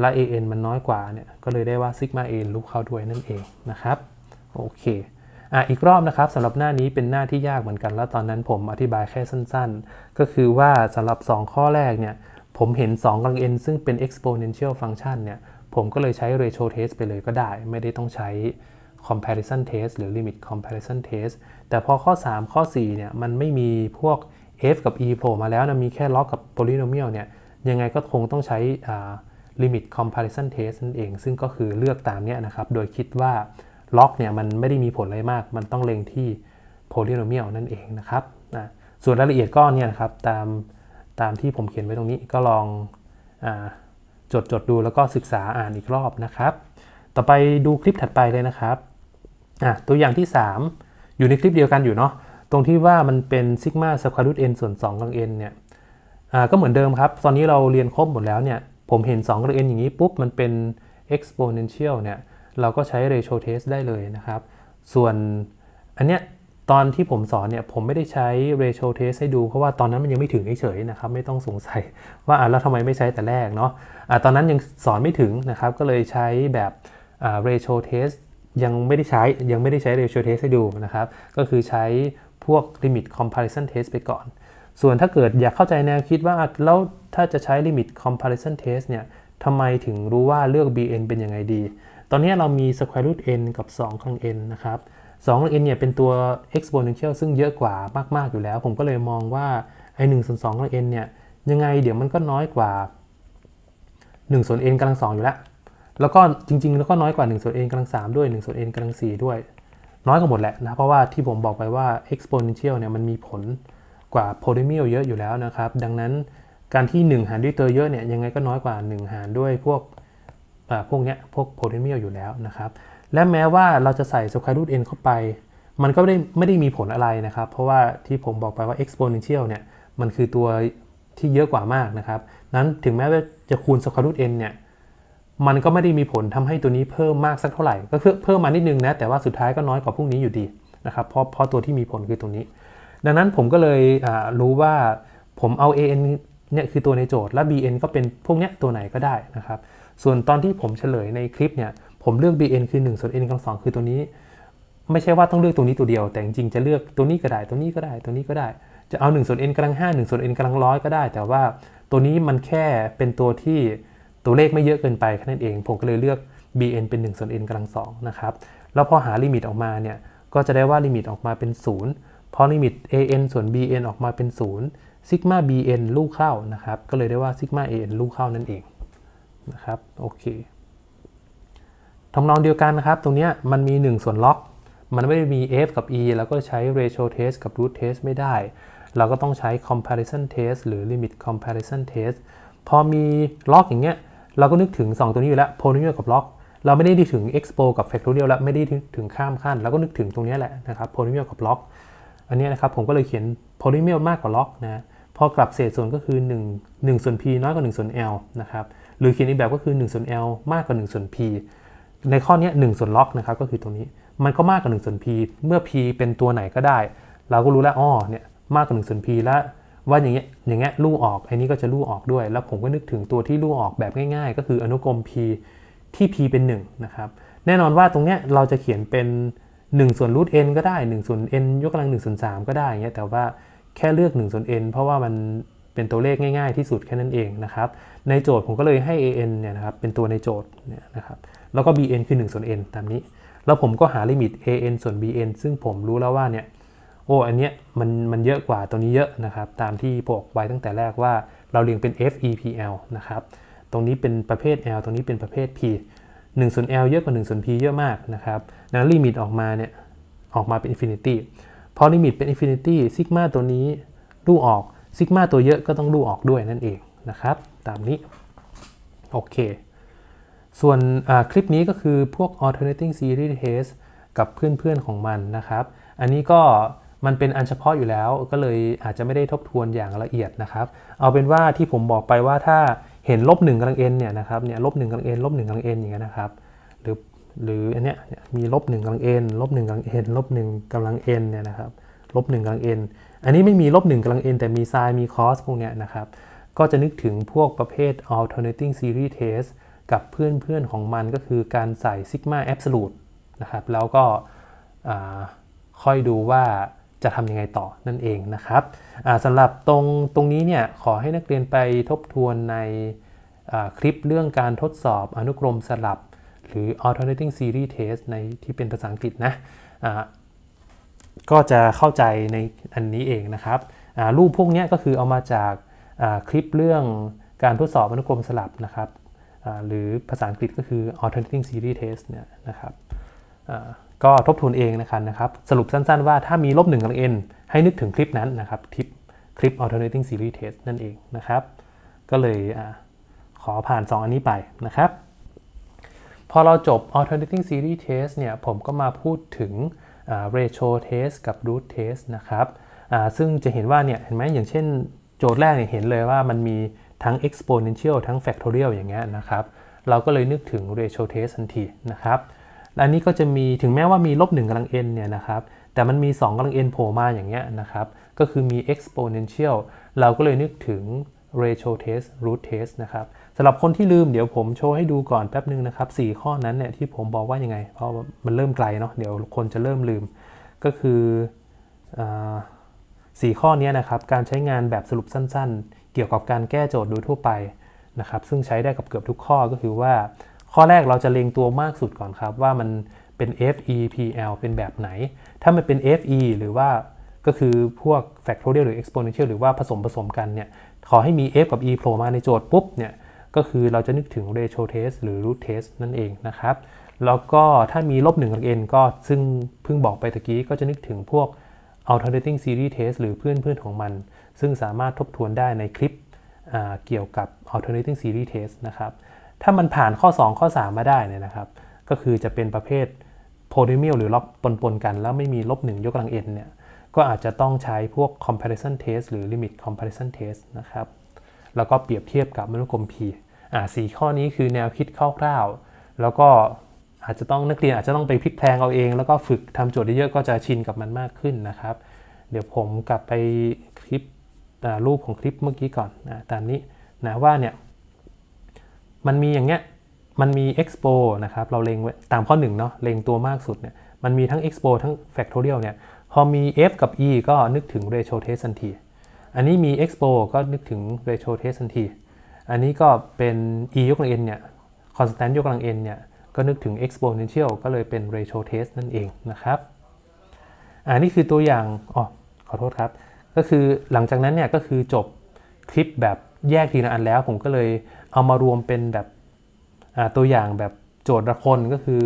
และ an มันน้อยกว่าเนี่ยก็เลยได้ว่าซิกมา a ลูกเข้าด้วยนั่นเองนะครับโอเคอ่ะอีกรอบนะครับสำหรับหน้านี้เป็นหน้าที่ยากเหมือนกัน แล้วตอนนั้นผมอธิบายแค่สั้นๆ ก็คือว่าสำหรับ 2 ข้อแรกเนี่ยผมเห็น 2 กลัง n ซึ่งเป็น exponential function เนี่ยผมก็เลยใช้ ratio test ไปเลยก็ได้ ไม่ได้ต้องใช้ comparison test หรือ limit comparison test แต่พอข้อ 3 ข้อ4เนี่ยมันไม่มีพวก f กับ e โผล่มาแล้วนะมีแค่ล็อกกับ polynomial เนี่ยยังไงก็คงต้องใช้ limit comparison test นั่นเองซึ่งก็คือเลือกตามเนี่ยนะครับโดยคิดว่าล็อกเนี่ย มันไม่ได้มีผลอะไรมาก มันต้องเล็งที่โพลิโนเมียลนั่นเองนะครับนะส่วนรายละเอียดก็เนี่ยครับตามตามที่ผมเขียนไว้ตรงนี้ก็ลองอจดจดดูแล้วก็ศึกษาอ่านอีกรอบนะครับ ต่อไปดูคลิปถัดไปเลยนะครับ ตัวอย่างที่ 3 อยู่ในคลิปเดียวกันอยู่เนาะตรงที่ว่ามันเป็นซิกมาสแควรูทเส่วน2กำลังนเนี่ยก็เหมือนเดิมครับ ตอนนี้เราเรียนครบหมดแล้วเนี่ยผมเห็น2กำลังเอย่างนี้ ปุ๊บมันเป็น exponential เนี่ยเราก็ใช้ ratio test ได้เลยนะครับ ส่วน อันเนี้ยตอนที่ผมสอนเนี่ยผมไม่ได้ใช้ ratio test ให้ดู เพราะว่าตอนนั้นมันยังไม่ถึงเฉยๆนะครับไม่ต้องสงสัยว่าอ่ะแล้วทำไมไม่ใช้แต่แรกเนาะอ่ะตอนนั้นยังสอนไม่ถึงนะครับก็เลยใช้แบบอ่า ratio test ยังไม่ได้ใช้ยังไม่ได้ใช้ ratio test ให้ดูนะครับก็คือใช้พวก limit comparison test ไปก่อน ส่วนถ้าเกิดอยากเข้าใจแนวคิดว่าแล้วถ้าจะใช้ limit comparison test เนี่ยทำไมถึงรู้ว่าเลือก BN เป็นยังไงดีตอนนี้เรามี square root n กับ2ของ n นะครับ2ของ n เนี่ยเป็นตัว exponential ซึ่งเยอะกว่ามาก ๆ อยู่แล้ว ผมก็เลยมองว่าไอ้1ส่วน2กงของ n เนี่ยยังไงเดี๋ยวมันก็น้อยกว่า 1 ส่วน n กำลัง2อยู่แล้ว แล้วก็จริงๆแล้วก็น้อยกว่า 1 ส่วน n กำลัง3 ด้วย1ส่วน n กำลัง 4 ด้วย น้อยกว่าหมดแหละนะ เพราะว่าที่ผมบอกไปว่า exponential เนี่ยมันมีผลกว่า polynomial เยอะอยู่แล้วนะครับ ดังนั้นการที่ 1 หารด้วยตัวเยอะเนี่ยยังไงก็น้อยกว่า 1 หารด้วยพวกพวกนี้พวกโพลิเมียลอยู่แล้วนะครับ และแม้ว่าเราจะใส่สแควรูทเเข้าไป มันก็ไม่ได้ไม่ได้มีผลอะไรนะครับ เพราะว่าที่ผมบอกไปว่า exponential เนี่ยมันคือตัวที่เยอะกว่ามากนะครับนั้นถึงแม้ว่าจะคูณสแควรูทเเนี่ย มันก็ไม่ได้มีผลทำให้ตัวนี้เพิ่มมากสักเท่าไหร่ ก็คือเพิ่มมานิดนึงนะ แต่ว่าสุดท้ายก็น้อยกว่าพวกนี้อยู่ดีนะครับ เพราะเพราะตัวที่มีผลคือตรงนี้ ดังนั้นผมก็เลยรู้ว่าผมเอา an เนี่ยคือตัวในโจทย์ และ bn ก็เป็นพวกเนี้ยตัวไหนก็ได้นะครับส่วนตอนที่ผมเฉลยในคลิปเนี่ยผมเลือก bn คือ1ส่วน n กำลังสองคือตัวนี้ ไม่ใช่ว่าต้องเลือกตัวนี้ตัวเดียว แต่จริงจะเลือกตัวนี้ก็ได้ตัวนี้ก็ได้ตัวนี้ก็ได้ จะเอา1ส่วน n กำลัง5 1ส่วน n กำลังร้อยก็ได้ แต่ว่าตัวนี้มันแค่เป็นตัวที่ตัวเลขไม่เยอะเกินไปแค่นั้นเองผมก็เลยเลือก bn เป็น1ส่วน n กำลังสองนะครับแล้วพอหาลิมิตออกมาเนี่ยก็จะได้ว่าลิมิตออกมาเป็น0พอลิมิต an ส่วน bn ออกมาเป็น0ซิกมา bn ลูกเข้านะครับก็เลยได้ว่าซิกมา an ลูกเข้านั่นเองนะครับ โอเคทานองเดียวกันนะครับตรงนี้มันมี 1 ส่วนล็อกมันไม่มี f กับ e แล้วก็ใช้ ratio test กับ root test ไม่ได้ เราก็ต้องใช้ comparison test หรือ limit comparison test พอมีล็อกอย่างเงี้ยเราก็นึกถึง 2 ตัวนี้อยู่แล้ว polynomial กับล็อกเราไม่ได้ดถึง expo กับ factorial แล้ว ไม่ได้ถึงข้ามขั้นเราก็นึกถึงตรงนี้แหละนะครับ polynomial กับล็อกอันนี้นะครับผมก็เลยเขียน polynomial มากกว่าล็อกนะพอกลับเศษส่วนก็คือ 1 1 ส่วน p น้อยกว่า1ส่วน l นะครับหรือเขียนในแบบก็คือ1ส่วน L มากกว่า1ส่วน P ในข้อนี้1ส่วนล็อกนะครับ ก็คือตรงนี้มันก็มากกว่า1ส่วน P เมื่อ P เป็นตัวไหนก็ได้ เราก็รู้แล้วอ๋อเนี่ยมากกว่า1ส่วน P แล้วว่าอย่างเงี้ยอย่างเงี้ยลู่ออกไอ้นนี้ก็จะลู่ออกด้วย แล้วผมก็นึกถึงตัวที่ลู่ออกแบบง่ายๆ ก็คืออนุกรม P ที่ P เป็น1นะครับแน่นอนว่าตรงเนี้ยเราจะเขียนเป็น1ส่วนรูท n ก็ได้1ส่วน n ยกกำลัง1ส่วน3ก็ได้เงี้ยแต่ว่าแค่เลือก1ส่วน n เพราะว่ามันเป็นตัวเลขง่ายๆที่สุดแค่นั้นเองนะครับในโจทย์ผมก็เลยให้ an เนี่ยนะครับเป็นตัวในโจทย์เนี่ยนะครับแล้วก็ bn คือ1ส่วน n ตามนี้แล้วผมก็หาลิมิต an ส่วน bn ซึ่งผมรู้แล้วว่าเนี่ยโอ้ อันเนี้ยมันมันเยอะกว่าตัวนี้เยอะนะครับตามที่บอกไว้ตั้งแต่แรกว่าเราเรียงเป็น fepl นะครับตรงนี้เป็นประเภท l ตรงนี้เป็นประเภท p 1ส่วน l เยอะกว่า1ส่วน p เยอะมากนะครับนั้นลิมิตออกมาเนี่ยออกมาเป็นอินฟินิตี้พอลิมิตเป็นอินฟินิตี้ซิกมาตัวนี้ลู่ออกซิกมาตัวเยอะก็ต้องลู่ออกด้วยนั่นเองนะครับ ตามนี้ โอเค ส่วนคลิปนี้ก็คือพวก alternating series test กับเพื่อนๆ ของมันนะครับ อันนี้ก็ มันเป็นอันเฉพาะอยู่แล้ว ก็เลย อาจจะไม่ได้ทบทวนอย่างละเอียดนะครับ เอาเป็นว่าที่ผมบอกไปว่าถ้าเห็นลบหนึ่งกำลังเอ็นเนี่ยนะครับ เนี่ยลบหนึ่งกำลังเอ็นลบหนึ่งกำลังเอ็นอย่างเงี้ยนะครับ หรือหรืออันเนี้ยมีลบหนึ่งกำลังเอ็นลบหนึ่งกำลังเอ็นลบหนึ่งกำลังเอ็นเนี่ยนะครับลบหนึ่งกำลังเอ็นอันนี้ไม่มีลบหนึ่งกำลังเอ็นแต่มีไซน์มีคอสพวกเนี้ยนะครับก็จะนึกถึงพวกประเภท alternating series test กับเพื่อนๆ ของมันก็คือการใส่ sigma absolute นะครับ แล้วก็ค่อยดูว่าจะทำยังไงต่อนั่นเองนะครับ สำหรับตรงตรงนี้เนี่ยขอให้นักเรียนไปทบทวนในคลิปเรื่องการทดสอบอนุกรมสลับหรือ alternating series test ในที่เป็นภาษาอังกฤษนะะก็จะเข้าใจในอันนี้เองนะครับ รูปพวกนี้ก็คือเอามาจากคลิปเรื่องการทดสอบอนุกรมสลับนะครับหรือภาษาอังกฤษก็คือ alternating series test เนี่ยนะครับก็ทบทวนเองนะครับนะครับ สรุปสั้นๆ ว่าถ้ามีลบหนึ่งกับ n ให้นึกถึงคลิปนั้นนะครับคลิปคลิป alternating series test นั่นเองนะครับก็เลยขอผ่าน 2 อันนี้ไปนะครับพอเราจบ alternating series test เนี่ยผมก็มาพูดถึง ratio test กับ root test นะครับซึ่งจะเห็นว่าเนี่ยเห็นไหมอย่างเช่นโจทย์แรกเนี่ยเห็นเลยว่ามันมีทั้ง exponential ทั้ง factorial อย่างเงี้ยนะครับเราก็เลยนึกถึง ratio test ทันทีนะครับอันนี้ก็จะมีถึงแม้ว่ามีลบ1กำลัง n เนี่ยนะครับแต่มันมี 2กำลัง n โผล่มาอย่างเงี้ยนะครับ ก็คือมี exponential เราก็เลยนึกถึง ratio test root test นะครับสำหรับคนที่ลืมเดี๋ยวผมโชว์ให้ดูก่อนแป๊บหนึ่งนะครับ 4 ข้อนั้นเนี่ยที่ผมบอกว่ายังไง เพราะมันเริ่มไกลเนาะเดี๋ยวคนจะเริ่มลืมก็คืออ4 ข้อนี้นะครับ การใช้งานแบบสรุปสั้นๆ เกี่ยวกับการแก้โจทย์โดยทั่วไปนะครับซึ่งใช้ได้กับเกือบทุกข้อก็คือว่า ข้อแรกเราจะเล็งตัวมากสุดก่อนครับ ว่ามันเป็น FEPL เป็นแบบไหน ถ้ามันเป็น FE หรือว่าก็คือพวก factorial หรือ exponential หรือว่าผสมผสมกันเนี่ยขอให้มี f กับ e โผล่มาในโจทย์ปุ๊บเนี่ยก็คือเราจะนึกถึง ratio test หรือ root test นั่นเองนะครับแล้วก็ถ้ามีลบ1กับ n ก็ซึ่งเพิ่งบอกไปตะกี้ก็จะนึกถึงพวก alternating series test หรือเพื่อนเพื่อนของมัน ซึ่งสามารถทบทวนได้ในคลิปเกี่ยวกับ alternating series test นะครับ ถ้ามันผ่านข้อ 2 ข้อ 3 มาได้เนี่ยนะครับ ก็คือจะเป็นประเภท polynomial หรือล็อกปนปนกัน แล้วไม่มีลบ 1 ยกกำลัง n เนี่ยก็อาจจะต้องใช้พวก comparison test หรือ limit comparison test นะครับ แล้วก็เปรียบเทียบกับมนุกรม p อ่าสข้อนี้คือแนวคิดคร่าวๆ แล้วก็อาจจะต้องนักเรียน อาจจะต้องไปพลิกแพลงเอาเอง แล้วก็ฝึกทำโจทย์เยอะก็จะชินกับมันมากขึ้นนะครับ เดี๋ยวผมกลับไปคลิปรูปของคลิปเมื่อกี้ก่อนนะตามนี้นะว่าเนี่ย มันมีอย่างเงี้ย มันมี Expo นะครับ เราเลงตามข้อ1เนาะ เลงตัวมากสุดเนี่ย มันมีทั้ง Expo ทั้ง Factorial เนี่ย พอมี F กับ E ก็นึกถึง Ratio Test ทันที อันนี้มี Expo ก็นึกถึง Ratio Test ทันที อันนี้ก็เป็น E ยกกำลัง n เนี่ย Constant ยกกำลัง n เนี่ยก็นึกถึง exponential ก็เลยเป็น ratio test นั่นเองนะครับ อ่านี่คือตัวอย่างอ๋อขอโทษครับ ก็คือหลังจากนั้นเนี่ยก็คือจบคลิปแบบแยกทีละอันแล้วผมก็เลยเอามารวมเป็นแบบตัวอย่างแบบโจทย์ละคนก็คือ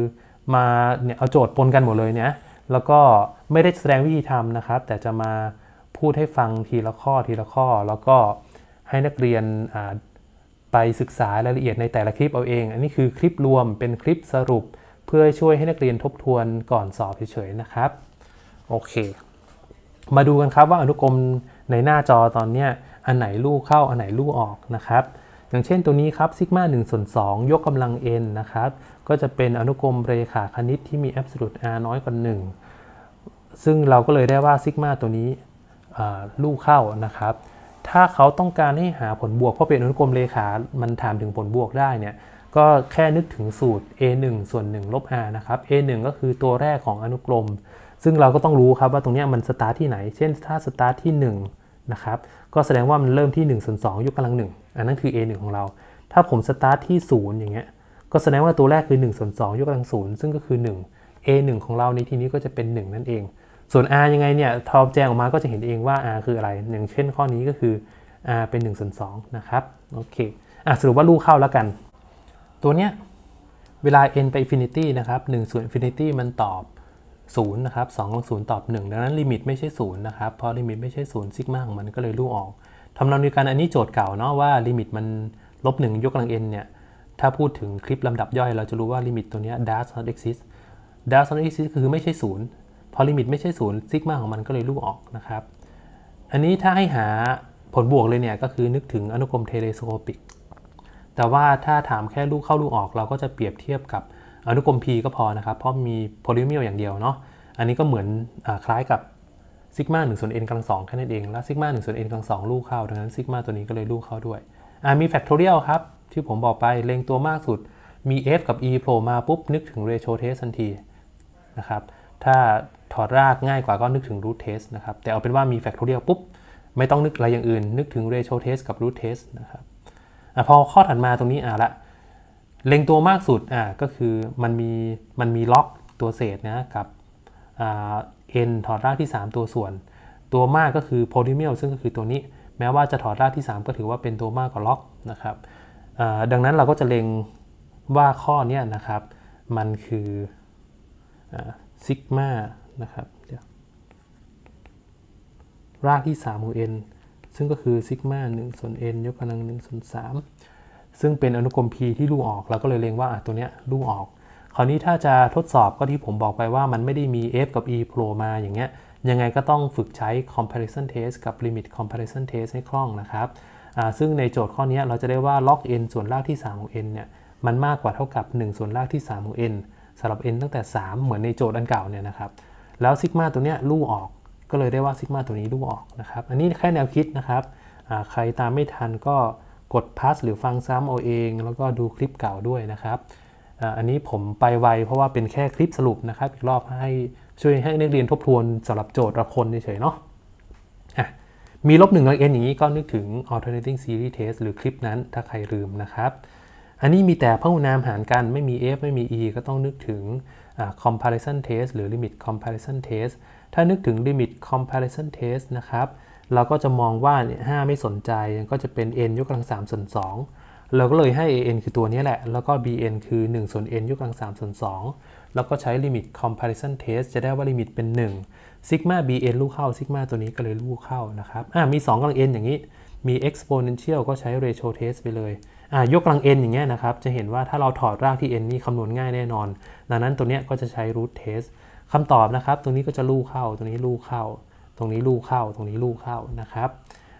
มาเนี่ยเอาโจทย์ปนกันหมดเลยเนี่ยแล้วก็ไม่ได้แสดงวิธีทำนะครับ แต่จะมาพูดให้ฟังทีละข้อทีละข้อ แล้วก็ให้นักเรียนอ่าไปศึกษารายละเอียดในแต่ละคลิปเอาเอง อันนี้คือคลิปรวมเป็นคลิปสรุป เพื่อช่วยให้นักเรียนทบทวนก่อนสอบเฉยๆนะครับ โอเค มาดูกันครับว่าอนุกรมในหน้าจอตอนนี้อันไหนลูกเข้าอันไหนลูกออกนะครับ อย่างเช่นตัวนี้ครับซิกมา1ส่วน2ยกกำลัง n นะครับ ก็จะเป็นอนุกรมเรขาคณิตที่มี absolute r น้อยกว่า1 ซึ่งเราก็เลยได้ว่าซิกมาตัวนี้ลูกเข้านะครับถ้าเขาต้องการให้หาผลบวก เพราะเป็นอนุกรมเลขา มันถามถึงผลบวกได้เนี่ย ก็แค่นึกถึงสูตร a 1ส่วน1ลบ r นะครับ a 1ก็คือตัวแรกของอนุกรม ซึ่งเราก็ต้องรู้ครับว่าตรงนี้มันสตาร์ทที่ไหน เช่นถ้าสตาร์ทที่1นะครับก็แสดงว่ามันเริ่มที่ 1 ส่วน 2ยกกำลัง 1 อันนั้นคือ a 1ของเรา ถ้าผมสตาร์ทที่ 0 อย่างเงี้ยก็แสดงว่าตัวแรกคือ1ส่วน2ยกกำลัง0ซึ่งก็คือ 1 a 1ของเราในที่นี้ก็จะเป็น1นั่นเองส่วน r ยังไงเนี่ย ทอมแจ้งออกมาก็จะเห็นเองว่า r คืออะไร อย่างเช่นข้อนี้ก็คือ r เป็น1นส่วนสนะครับ โอเคอสรุปว่าลูกเข้าแล้วกัน ตัวเนี้ยเวลา n ไป infinity นะครับ1ส่วน infinity มันตอบ 0 นะครับ2ลง0ตอบ 1 ดังนั้นลิมิตไม่ใช่ 0 นะครับพอลิมิตไม่ใช่0ซิกมาของมันก็เลยลูกออก ทำนองเดียวกันอันนี้โจทย์เก่าเนาะว่า ลิมิตมันลบ1ยกกำลัง n เนี่ยถ้าพูดถึงคลิปลำดับย่อย เราจะรู้ว่าลิมิตตัวนี้ does not exist does not exist คือไม่ใช่ 0พอลิมิตไม่ใช่ศูนย์ซิกมาของมันก็เลยลูกออกนะครับ อันนี้ถ้าให้หาผลบวกเลยเนี่ยก็คือนึกถึงอนุกรมเทเลสโคปิก แต่ว่าถ้าถามแค่ลูกเข้าลูกออกเราก็จะเปรียบเทียบกับอนุกรม P ก็พอนะครับ เพราะมีโพลิเมียลอย่างเดียวเนาะ อันนี้ก็เหมือนอคล้ายกับซิกมาหนึ่งส่วน n กำลังสองแค่นั้นเอง แล้วซิกมาหนึ่งส่วน n กำลังสองลูกเข้าดังนั้นซิกมาตัวนี้ก็เลยลูกเข้าด้วยมีแฟกทอเรียลครับที่ผมบอกไปเลงตัวมากสุด มี f กับ e โผล่มาปุ๊บนึกถึงเรโชเทสทันทีนะครับถ้าถอดรากง่ายกว่าก็นึกถึง root test นะครับ แต่เอาเป็นว่ามี factorial ปุ๊บ ไม่ต้องนึกอะไรอย่างอื่น นึกถึง ratio test กับ root test นะครับอพอข้อถัดมาตรงนี้อ่ะละเล็งตัวมากสุดอ่ะก็คือมันมีมันมีล็อกตัวเศษนะกับอ่า n ถอดรากที่ 3 ตัวส่วน ตัวมากก็คือ polynomial ซึ่งก็คือตัวนี้แม้ว่าจะถอดรากที่ 3 ก็ถือว่าเป็นตัวมากกว่าล็อกนะครับดังนั้นเราก็จะเล็งว่าข้อนี้นะครับมันคือซิกมา sigma นะครับรากที่3ของ n ซึ่งก็คือซิกมา1ส่วน n ยกกำลัง1ส่วน3ซึ่งเป็นอนุกรม p ที่ลูกออก เราก็เลยเรียงว่าตัวเนี้ยลูกออก คราวนี้ถ้าจะทดสอบก็ที่ผมบอกไปว่ามันไม่ได้มี f กับ e โผล่มาอย่างเงี้ย ยังไงก็ต้องฝึกใช้ comparison test กับ limit comparison test ให้คล่องนะครับ ซึ่งในโจทย์ข้อนี้เราจะได้ว่า log n ส่วนรากที่3ของ n เนี่ย มันมากกว่าเท่ากับ 1 ส่วนรากที่3ของ n สำหรับ n ตั้งแต่ 3 เหมือนในโจทย์อันเก่าเนี่ยนะครับแล้วซิกมาตัวเนี้ยลู่ออกก็เลยได้ว่าซิกมาตัวนี้ลู่ออกนะครับอันนี้แค่แนวคิดนะครับ ใครตามไม่ทันก็กดพาสหรือฟังซ้ำเอาเอง แล้วก็ดูคลิปเก่าด้วยนะครับ อันนี้ผมไปไวเพราะว่าเป็นแค่คลิปสรุปนะครับ อีกรอบให้ช่วยให้นักเรียนทบทวนสำหรับโจทย์ละคนเฉยๆเนาะมีลบหนึ่งเอ็นอย่างนี้ก็นึกถึง alternating series test หรือคลิปนั้นถ้าใครลืมนะครับ อันนี้มีแต่พหุนามหารกันไม่มี f ไม่มี e ก็ต้องนึกถึง comparison test หรือ limit comparison test ถ้านึกถึง limit comparison test นะครับ เราก็จะมองว่าเนี่ย 5 ไม่สนใจก็จะเป็น n ยกกำลัง 3 ส่วน 2 เราก็เลยให้ an คือตัวนี้แหละ แล้วก็ bn คือ 1 ส่วน n ยกกำลัง 3 ส่วน 2 แล้วก็ใช้ limit comparison test จะได้ว่า limit เป็น 1 sigma bn ลูกเข้า sigma ตัวนี้ก็เลยลูกเข้านะครับ อ่า มี 2กำลัง n อย่างนี้ มี exponential ก็ใช้ ratio test ไปเลยยกกำลัง n อย่างเงี้ยนะครับ จะเห็นว่าถ้าเราถอดรากที่ n นี่คำนวณง่ายแน่นอน ดังนั้นตัวเนี้ยก็จะใช้ root test คำตอบนะครับ ตรงนี้ก็จะลู่เข้า ตรงนี้ลู่เข้า ตรงนี้ลู่เข้า ตรงนี้ลู่เข้านะครับ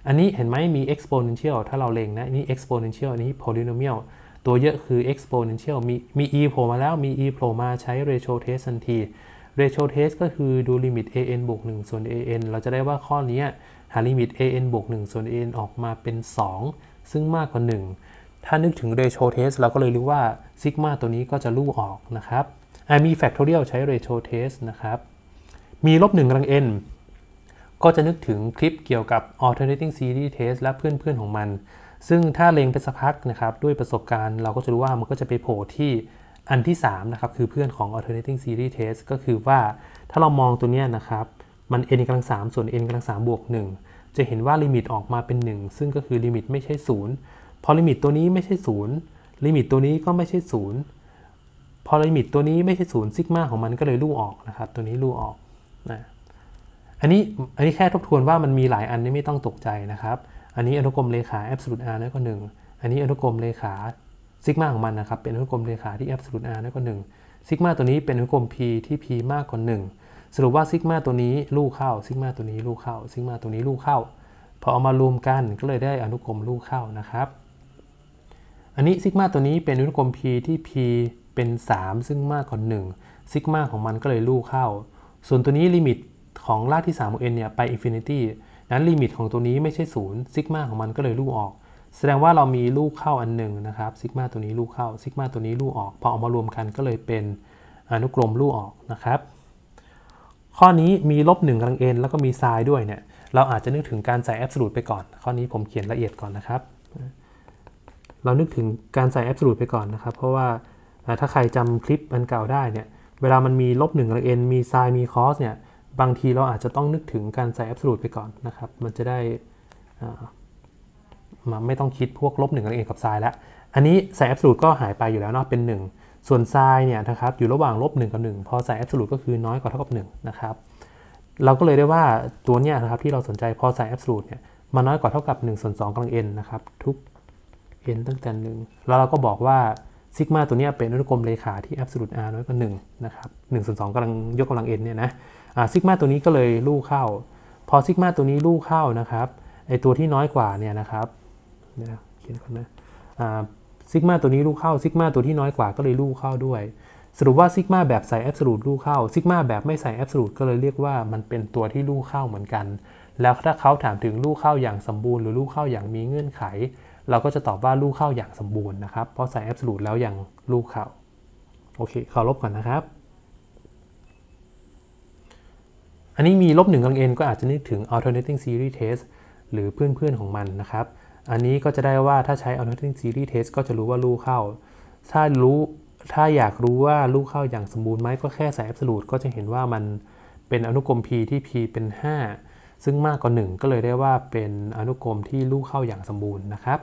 อันนี้เห็นไหมมี exponential ถ้าเราเล็งนะ นี่ exponential นี้ polynomial ตัวเยอะคือ exponential มีมี e โผล่มาแล้ว มี e โผล่มาใช้ ratio test ทันที ratio test ก็คือดูลิมิต an บวก1ส่วน an เราจะได้ว่าข้อนี้ หาลิมิต an บวก1ส่วน an ออกมาเป็น 2 ซึ่งมากกว่า 1ถ้านึกถึง ratio test เราก็เลยรู้ว่าซิกมาตัวนี้ก็จะลู่ออกนะครับ มี factorial ใช้ ratio test นะครับ มีลบหนึ่งกำลัง n ก็จะนึกถึงคลิปเกี่ยวกับ alternating series test และเพื่อนๆ ของมัน ซึ่งถ้าเลงไปสักพักนะครับ ด้วยประสบการณ์เราก็จะรู้ว่ามันก็จะไปโผล่ที่อันที่ 3 นะครับ คือเพื่อนของ alternating series test ก็คือว่าถ้าเรามองตัวนี้นะครับ มัน n กำลัง3ส่วน n กำลัง3บวก1จะเห็นว่าลิมิตออกมาเป็น 1 ซึ่งก็คือลิมิตไม่ใช่0พอลิมิตตัวนี้ไม่ใช่ศูนย์ลิมิตตัวนี้ก็ไม่ใช่ศูนย์ พอลิมิตตัวนี้ไม่ใช่ศูนย์ซิกมาของมันก็เลยลู่ออกนะครับ ตัวนี้ลู่ออกนะอันนี้อันนี้แค่ทบทวนว่ามันมีหลายอันนี่ไม่ต้องตกใจนะครับ อันนี้อนุกรมเลขา a b s o l อาร r น้อยกว่างอันนี้อนุกรมเลขาซิกมาของมันนะครับ เป็นอนุกรมเลขาที่ a b s o l อาร r น้อยกว่างซิกมาตัวนี้เป็นอนุกรม p ที่ p มากกว่า 1 สรุปว่าซิกมาตัวนี้ ลู่เข้า ซิกมาตัวนี้ลู่เข้า ซิกมาตัวนี้ลู่เข้า พอเอามารวมกันก็เลยได้อนุกรมลู่เข้านะครับอันนี้ซิกมาตัวนี้เป็นอนุกรม p ที่ p เป็น 3 ซึ่งมากกว่า 1 ซิกมาของมันก็เลยลู่เข้า ส่วนตัวนี้ลิมิตของรากที่3ของ n เนี่ยไปอินฟินิตี้นั้นลิมิตของตัวนี้ไม่ใช่ 0 ซิกมาของมันก็เลยลู่ออก แสดงว่าเรามีลู่เข้าอันหนึ่งนะครับ ซิกมาตัวนี้ลู่เข้า ซิกมาตัวนี้ลู่ออก พอเอามารวมกันก็เลยเป็นอนุกรมลู่ออกนะครับ ข้อนี้มีลบ1กำลัง n แล้วก็มีไซด์ด้วยเนี่ย เราอาจจะนึกถึงการใส่แอบสูตรไปก่อน ข้อนี้ผมเขียนละเอียดก่อนนะครับเรานึกถึงการใส่แอบสูต t ไปก่อนนะครับ เพราะว่าถ้าใครจำคลิปมันเก่าได้เนี่ยเวลามันมีลบหนึ่งหลั็นมีไซมีคอสเนี่ยบางทีเราอาจจะต้องนึกถึงการใส่แอบสูต t ไปก่อนนะครับมันจะได้มาไม่ต้องคิดพวกลบหนึ่งหลั็นกับไซแล้วอันนี้ใส่แอบสูต t ก็หายไปอยู่แล้วเนาะเป็น 1 ส่วนไซเนี่ยนะครับอยู่ระหว่างลบหกับ 1 พอใส่แอบสูต t ก็คือน้อยกว่าเท่ากับ1นะครับเราก็เลยได้ว่าตัวเนี้ยนะครับที่เราสนใจพอใส่แอบสูต t เนี่ยมันน้อยกว่าเท่ากับ1ส่วน2กำลัง n นะครับทุก n ตั้งแต่1แล้วเราก็บอกว่าซิกมาตัวนี้เป็นอนุกรมเลขาที่ a b s o ดอาร r น้อยกว่า1นะครับ1ส่วน2กำลังยกกำลัง n เนี่ยนะซิกมาตัวนี้ก็เลยลู่เข้า พอซิกมาตัวนี้ลู่เข้านะครับ ไอตัวที่น้อยกว่าเนี่ยนะครับเขียนก่อนนะซิกมาตัวนี้ลู่เข้า ซิกมาตัวที่น้อยกว่าก็เลยลู่เข้าด้วย สรุปว่าซิกมาแบบใส่แอบสูตรลู่เข้า ซิกมาแบบไม่ใส่แอบสูตรก็เลยเรียกว่ามันเป็นตัวที่ลู่เข้าเหมือนกัน แล้วถ้าเขาถามถึงลู่เข้าอย่างสมบูรณ์หรือลู่เข้าอย่างมีเงื่อนไขเราก็จะตอบว่าลูกเข้าอย่างสมบูรณ์นะครับ เพราะใส่แอ s สูตรแล้วอย่างลูกเข้า โอเคขอลบก่อนนะครับ อันนี้มีลบหนึ่งกำลังเอ็นก็อาจจะนึกถึง alternating series test หรือเพื่อนๆของมันนะครับ อันนี้ก็จะได้ว่าถ้าใช้ alternating series test ก็จะรู้ว่าลูกเข้า ถ้ารู้ ถ้าอยากรู้ว่าลูกเข้าอย่างสมบูรณ์ไหมก็แค่ใส่แอ s สูตรก็จะเห็นว่ามันเป็นอนุกรม p ที่ p เป็น 5 ซึ่งมากกว่า 1 ก็เลยได้ว่าเป็นอนุกรมที่ลูกเข้าอย่างสมบูรณ์นะครับ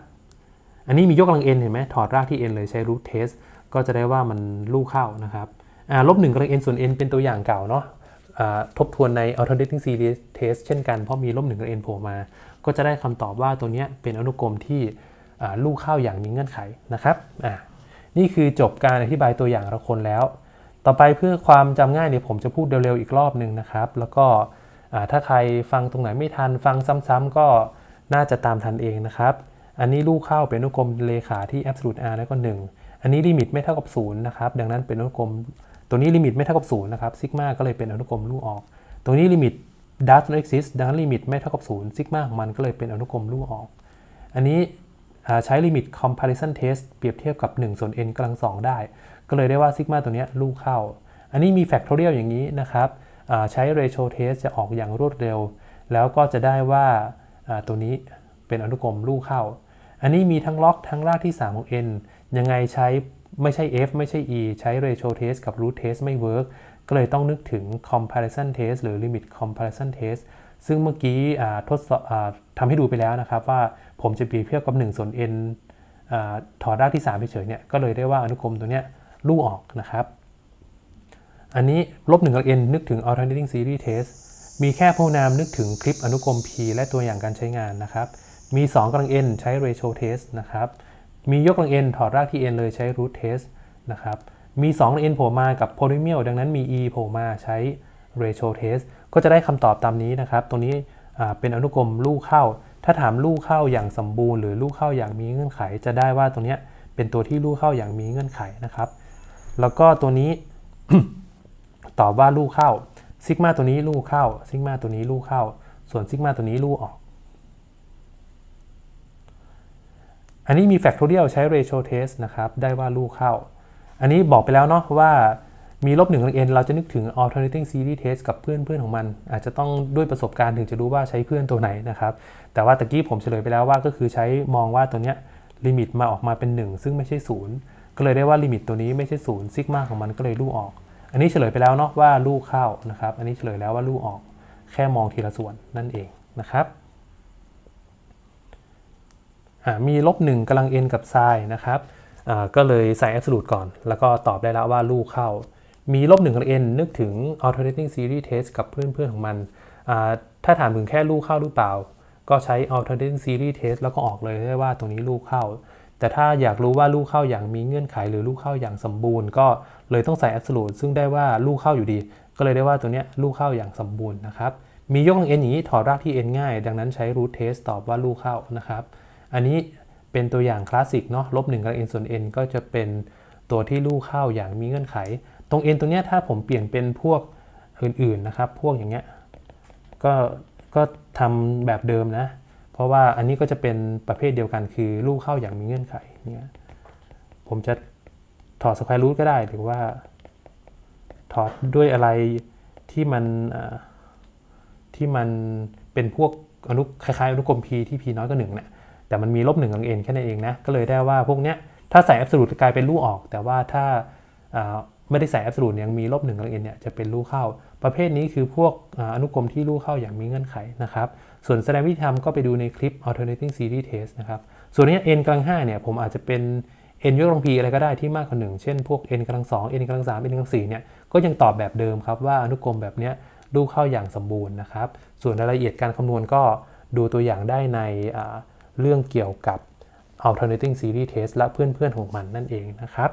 อันนี้มียกกำลังเอ็นเห็นไหมถอดรากที่เอ็นเลยใช้รูทเทสก็จะได้ว่ามันลูกเข้านะครับลบหนึ่งกำลังเอ็นส่วนเอ็นเป็นตัวอย่างเก่าเนาะทบทวนใน alternating series test เช่นกันเพราะมีลบหนึ่งกำลังเอ็นโผล่มาก็จะได้คำตอบว่าตัวนี้เป็นอนุกรมที่ลูกเข้าอย่างมีเงื่อนไขนะครับนี่คือจบการอธิบายตัวอย่างละคนแล้ว ต่อไปเพื่อความจำง่ายเนี่ยผมจะพูดเร็วๆอีกรอบหนึ่งนะครับ แล้วก็ถ้าใครฟังตรงไหนไม่ทันฟังซ้ำๆก็น่าจะตามทันเองนะครับอันนี้ลูกเข้าเป็นอนุกรมเลขาที่ absolute r แล้วก็ 1 อันนี้ลิมิตไม่เท่ากับ0นะครับดังนั้นเป็นอนุกรม ตัวนี้ลิมิตไม่เท่ากับ0นะครับซิกมาก็เลยเป็นอนุกรมลูกออก ตัวนี้ลิมิต does not exist ดังนั้นลิมิตไม่เท่ากับ0ซิกมาของมันก็เลยเป็นอนุกรมลูกออก อันนี้ใช้ลิมิต comparison test เปรียบเทียบกับ1ส่วน n กำลัง2ได้ ก็เลยได้ว่าซิกมาตัวนี้ลูกเข้า อันนี้มี factorial อย่างนี้นะครับใช้ ratio test จะออกอย่างรวดเร็ว แล้วก็จะได้ว่าตัวนี้เป็นอนุกรมลูกเข้าอันนี้มีทั้งล็อกทั้งรากที่ 3 ของ n ยังไงใช้ไม่ใช่ f ไม่ใช่ e ใช้ ratio test กับ root test ไม่ work ก็เลยต้องนึกถึง comparison test หรือ limit comparison test ซึ่งเมื่อกี้ทดสอบทำให้ดูไปแล้วนะครับว่าผมจะเปรียบเทียบกับ 1 ส่วน n อถอดรากที่3เฉยๆเนี่ย ก็เลยได้ว่าอนุกรมตัวเนี้ยลู่ออกนะครับ อันนี้ลบ 1กับ n นึกถึง alternating series test มีแค่พวกนามนึกถึงคลิปอนุกรม p และตัวอย่างการใช้งานนะครับมี2กำลัง n ใช้ ratio test นะครับมียกกำลัง n ถอดรากที่ n เลยใช้ root test นะครับมี2กำลัง n โผล่มากับ polynomial ดังนั้นมี e โผล่มาใช้ ratio test ก็จะได้คำตอบตามนี้นะครับตรงนี้เป็นอนุกรมลูกเข้า ถ้าถามลูกเข้าอย่างสมบูรณ์หรือลูกเข้าอย่างมีเงื่อนไข จะได้ว่าตรงนี้เป็นตัวที่ลูกเข้าอย่างมีเงื่อนไขนะครับแล้วก็ตัวนี้ตอบว่าลูกเข้าซิกมาตัวนี้ลูกเข้าซิกมาตัวนี้ลูกเข้าส่วนซิกมาตัวนี้ลูกออกอันนี้มี factorial ใช้ ratio test นะครับ ได้ว่าลูกเข้า อันนี้บอกไปแล้วเนาะว่ามีลบหนึ่งลงเราจะนึกถึง alternating series test กับเพื่อนเพื่อนของมัน อาจจะต้องด้วยประสบการณ์ถึงจะรู้ว่าใช้เพื่อนตัวไหนนะครับ แต่ว่าตะกี้ผมเฉลยไปแล้วว่าก็คือใช้มองว่าตัวเนี้ยลิมิตมาออกมาเป็น 1 ซึ่งไม่ใช่ 0 ก็เลยได้ว่าลิมิตตัวนี้ไม่ใช่0ซิกมาของมันก็เลยลูกออก อันนี้เฉลยไปแล้วเนาะว่าลูกเข้านะครับอันนี้เฉลยแล้วว่าลูกออกแค่มองทีละส่วนนั่นเองนะครับมีลบหนึ่งกำลัง n กับไซน์นะครับ ก็เลยใส่ absolute ก่อน แล้วก็ตอบได้แล้วว่าลูกเข้า มีลบหนึ่งกำลัง n นึกถึง alternating series test กับเพื่อนเพื่อนของมัน ถ้าถามถึงแค่ลูกเข้าหรือเปล่า ก็ใช้ alternating series test แล้วก็ออกเลยได้ว่าตรงนี้ลูกเข้า แต่ถ้าอยากรู้ว่าลูกเข้าอย่างมีเงื่อนไขหรือลูกเข้าอย่างสมบูรณ์ก็เลยต้องใส่ absolute ซึ่งได้ว่าลูกเข้าอยู่ดี ก็เลยได้ว่าตัวนี้ลูกเข้าอย่างสมบูรณ์นะครับ มียกกำลัง n อย่างนี้ถอดรากที่ n ง่าย ดังนั้นใช้ root test ตอบว่าลูกเข้านะครับอันนี้เป็นตัวอย่างคลาสสิกเนาะลบหกับ n ส่วน n ก็จะเป็นตัวที่ลู่เข้าอย่างมีเงื่อนไข ตรง n ตรงเนี้ยถ้าผมเปลี่ยนเป็นพวกอื่นๆนะครับ พวกอย่างเงี้ยก็ก็ทำแบบเดิมนะ เพราะว่าอันนี้ก็จะเป็นประเภทเดียวกัน คือลู่เข้าอย่างมีเงื่อนไขเนี่ยผมจะถอดสแควร์รูทก็ได้หรือว่า ถอดด้วยอะไรที่มันที่มันเป็นพวกอนุคล้ายๆอนุกรม p ที่ p น้อยกว่าหนึ่งเนี่ยแต่มันมีลบหนึ่งของนแค่นั้นเองนะ ก็เลยได้ว่าพวกเนี้ยถ้าใส่แอบส l u t e จะกลายเป็นลูกออก แต่ว่าถ้าไม่ได้ใส่แอบส l u t e ยังมีลบหนึ่งของนเนี่ยจะเป็นลูกเข้า ประเภทนี้คือพวกอนุกรมที่ลูกเข้าอย่างมีเงื่อนไขนะครับ ส่วนแสดงวิธีทำก็ไปดูในคลิป alternating series test นะครับ ส่วนนี้ n กำลัง5เนี่ย ผมอาจจะเป็น n ยกกำลัง p อะไรก็ได้ที่มากกว่าหนึ่งเช่น พวก n กำลัง2 n กำลัง3 n กำลัง4เนี่ย ก็ยังตอบแบบเดิมครับว่าอนุกรมแบบเนี้ยลูกเข้าอย่างสมบูรณ์นะครับ ส่วนรายละเอียดการคำนวณก็ดูตัวอย่างได้ในเรื่องเกี่ยวกับ alternating series test และเพื่อนๆของมันนั่นเองนะครับ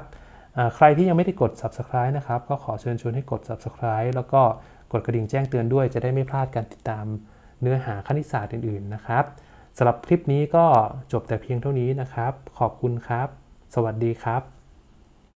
ใครที่ยังไม่ได้กด subscribe นะครับ ก็ขอเชิญชวนให้กด subscribe แล้วก็กดกระดิ่งแจ้งเตือนด้วย จะได้ไม่พลาดการติดตามเนื้อหาคณิตศาสตร์อื่นๆนะครับสำหรับคลิปนี้ก็จบแต่เพียงเท่านี้นะครับ ขอบคุณครับ สวัสดีครับ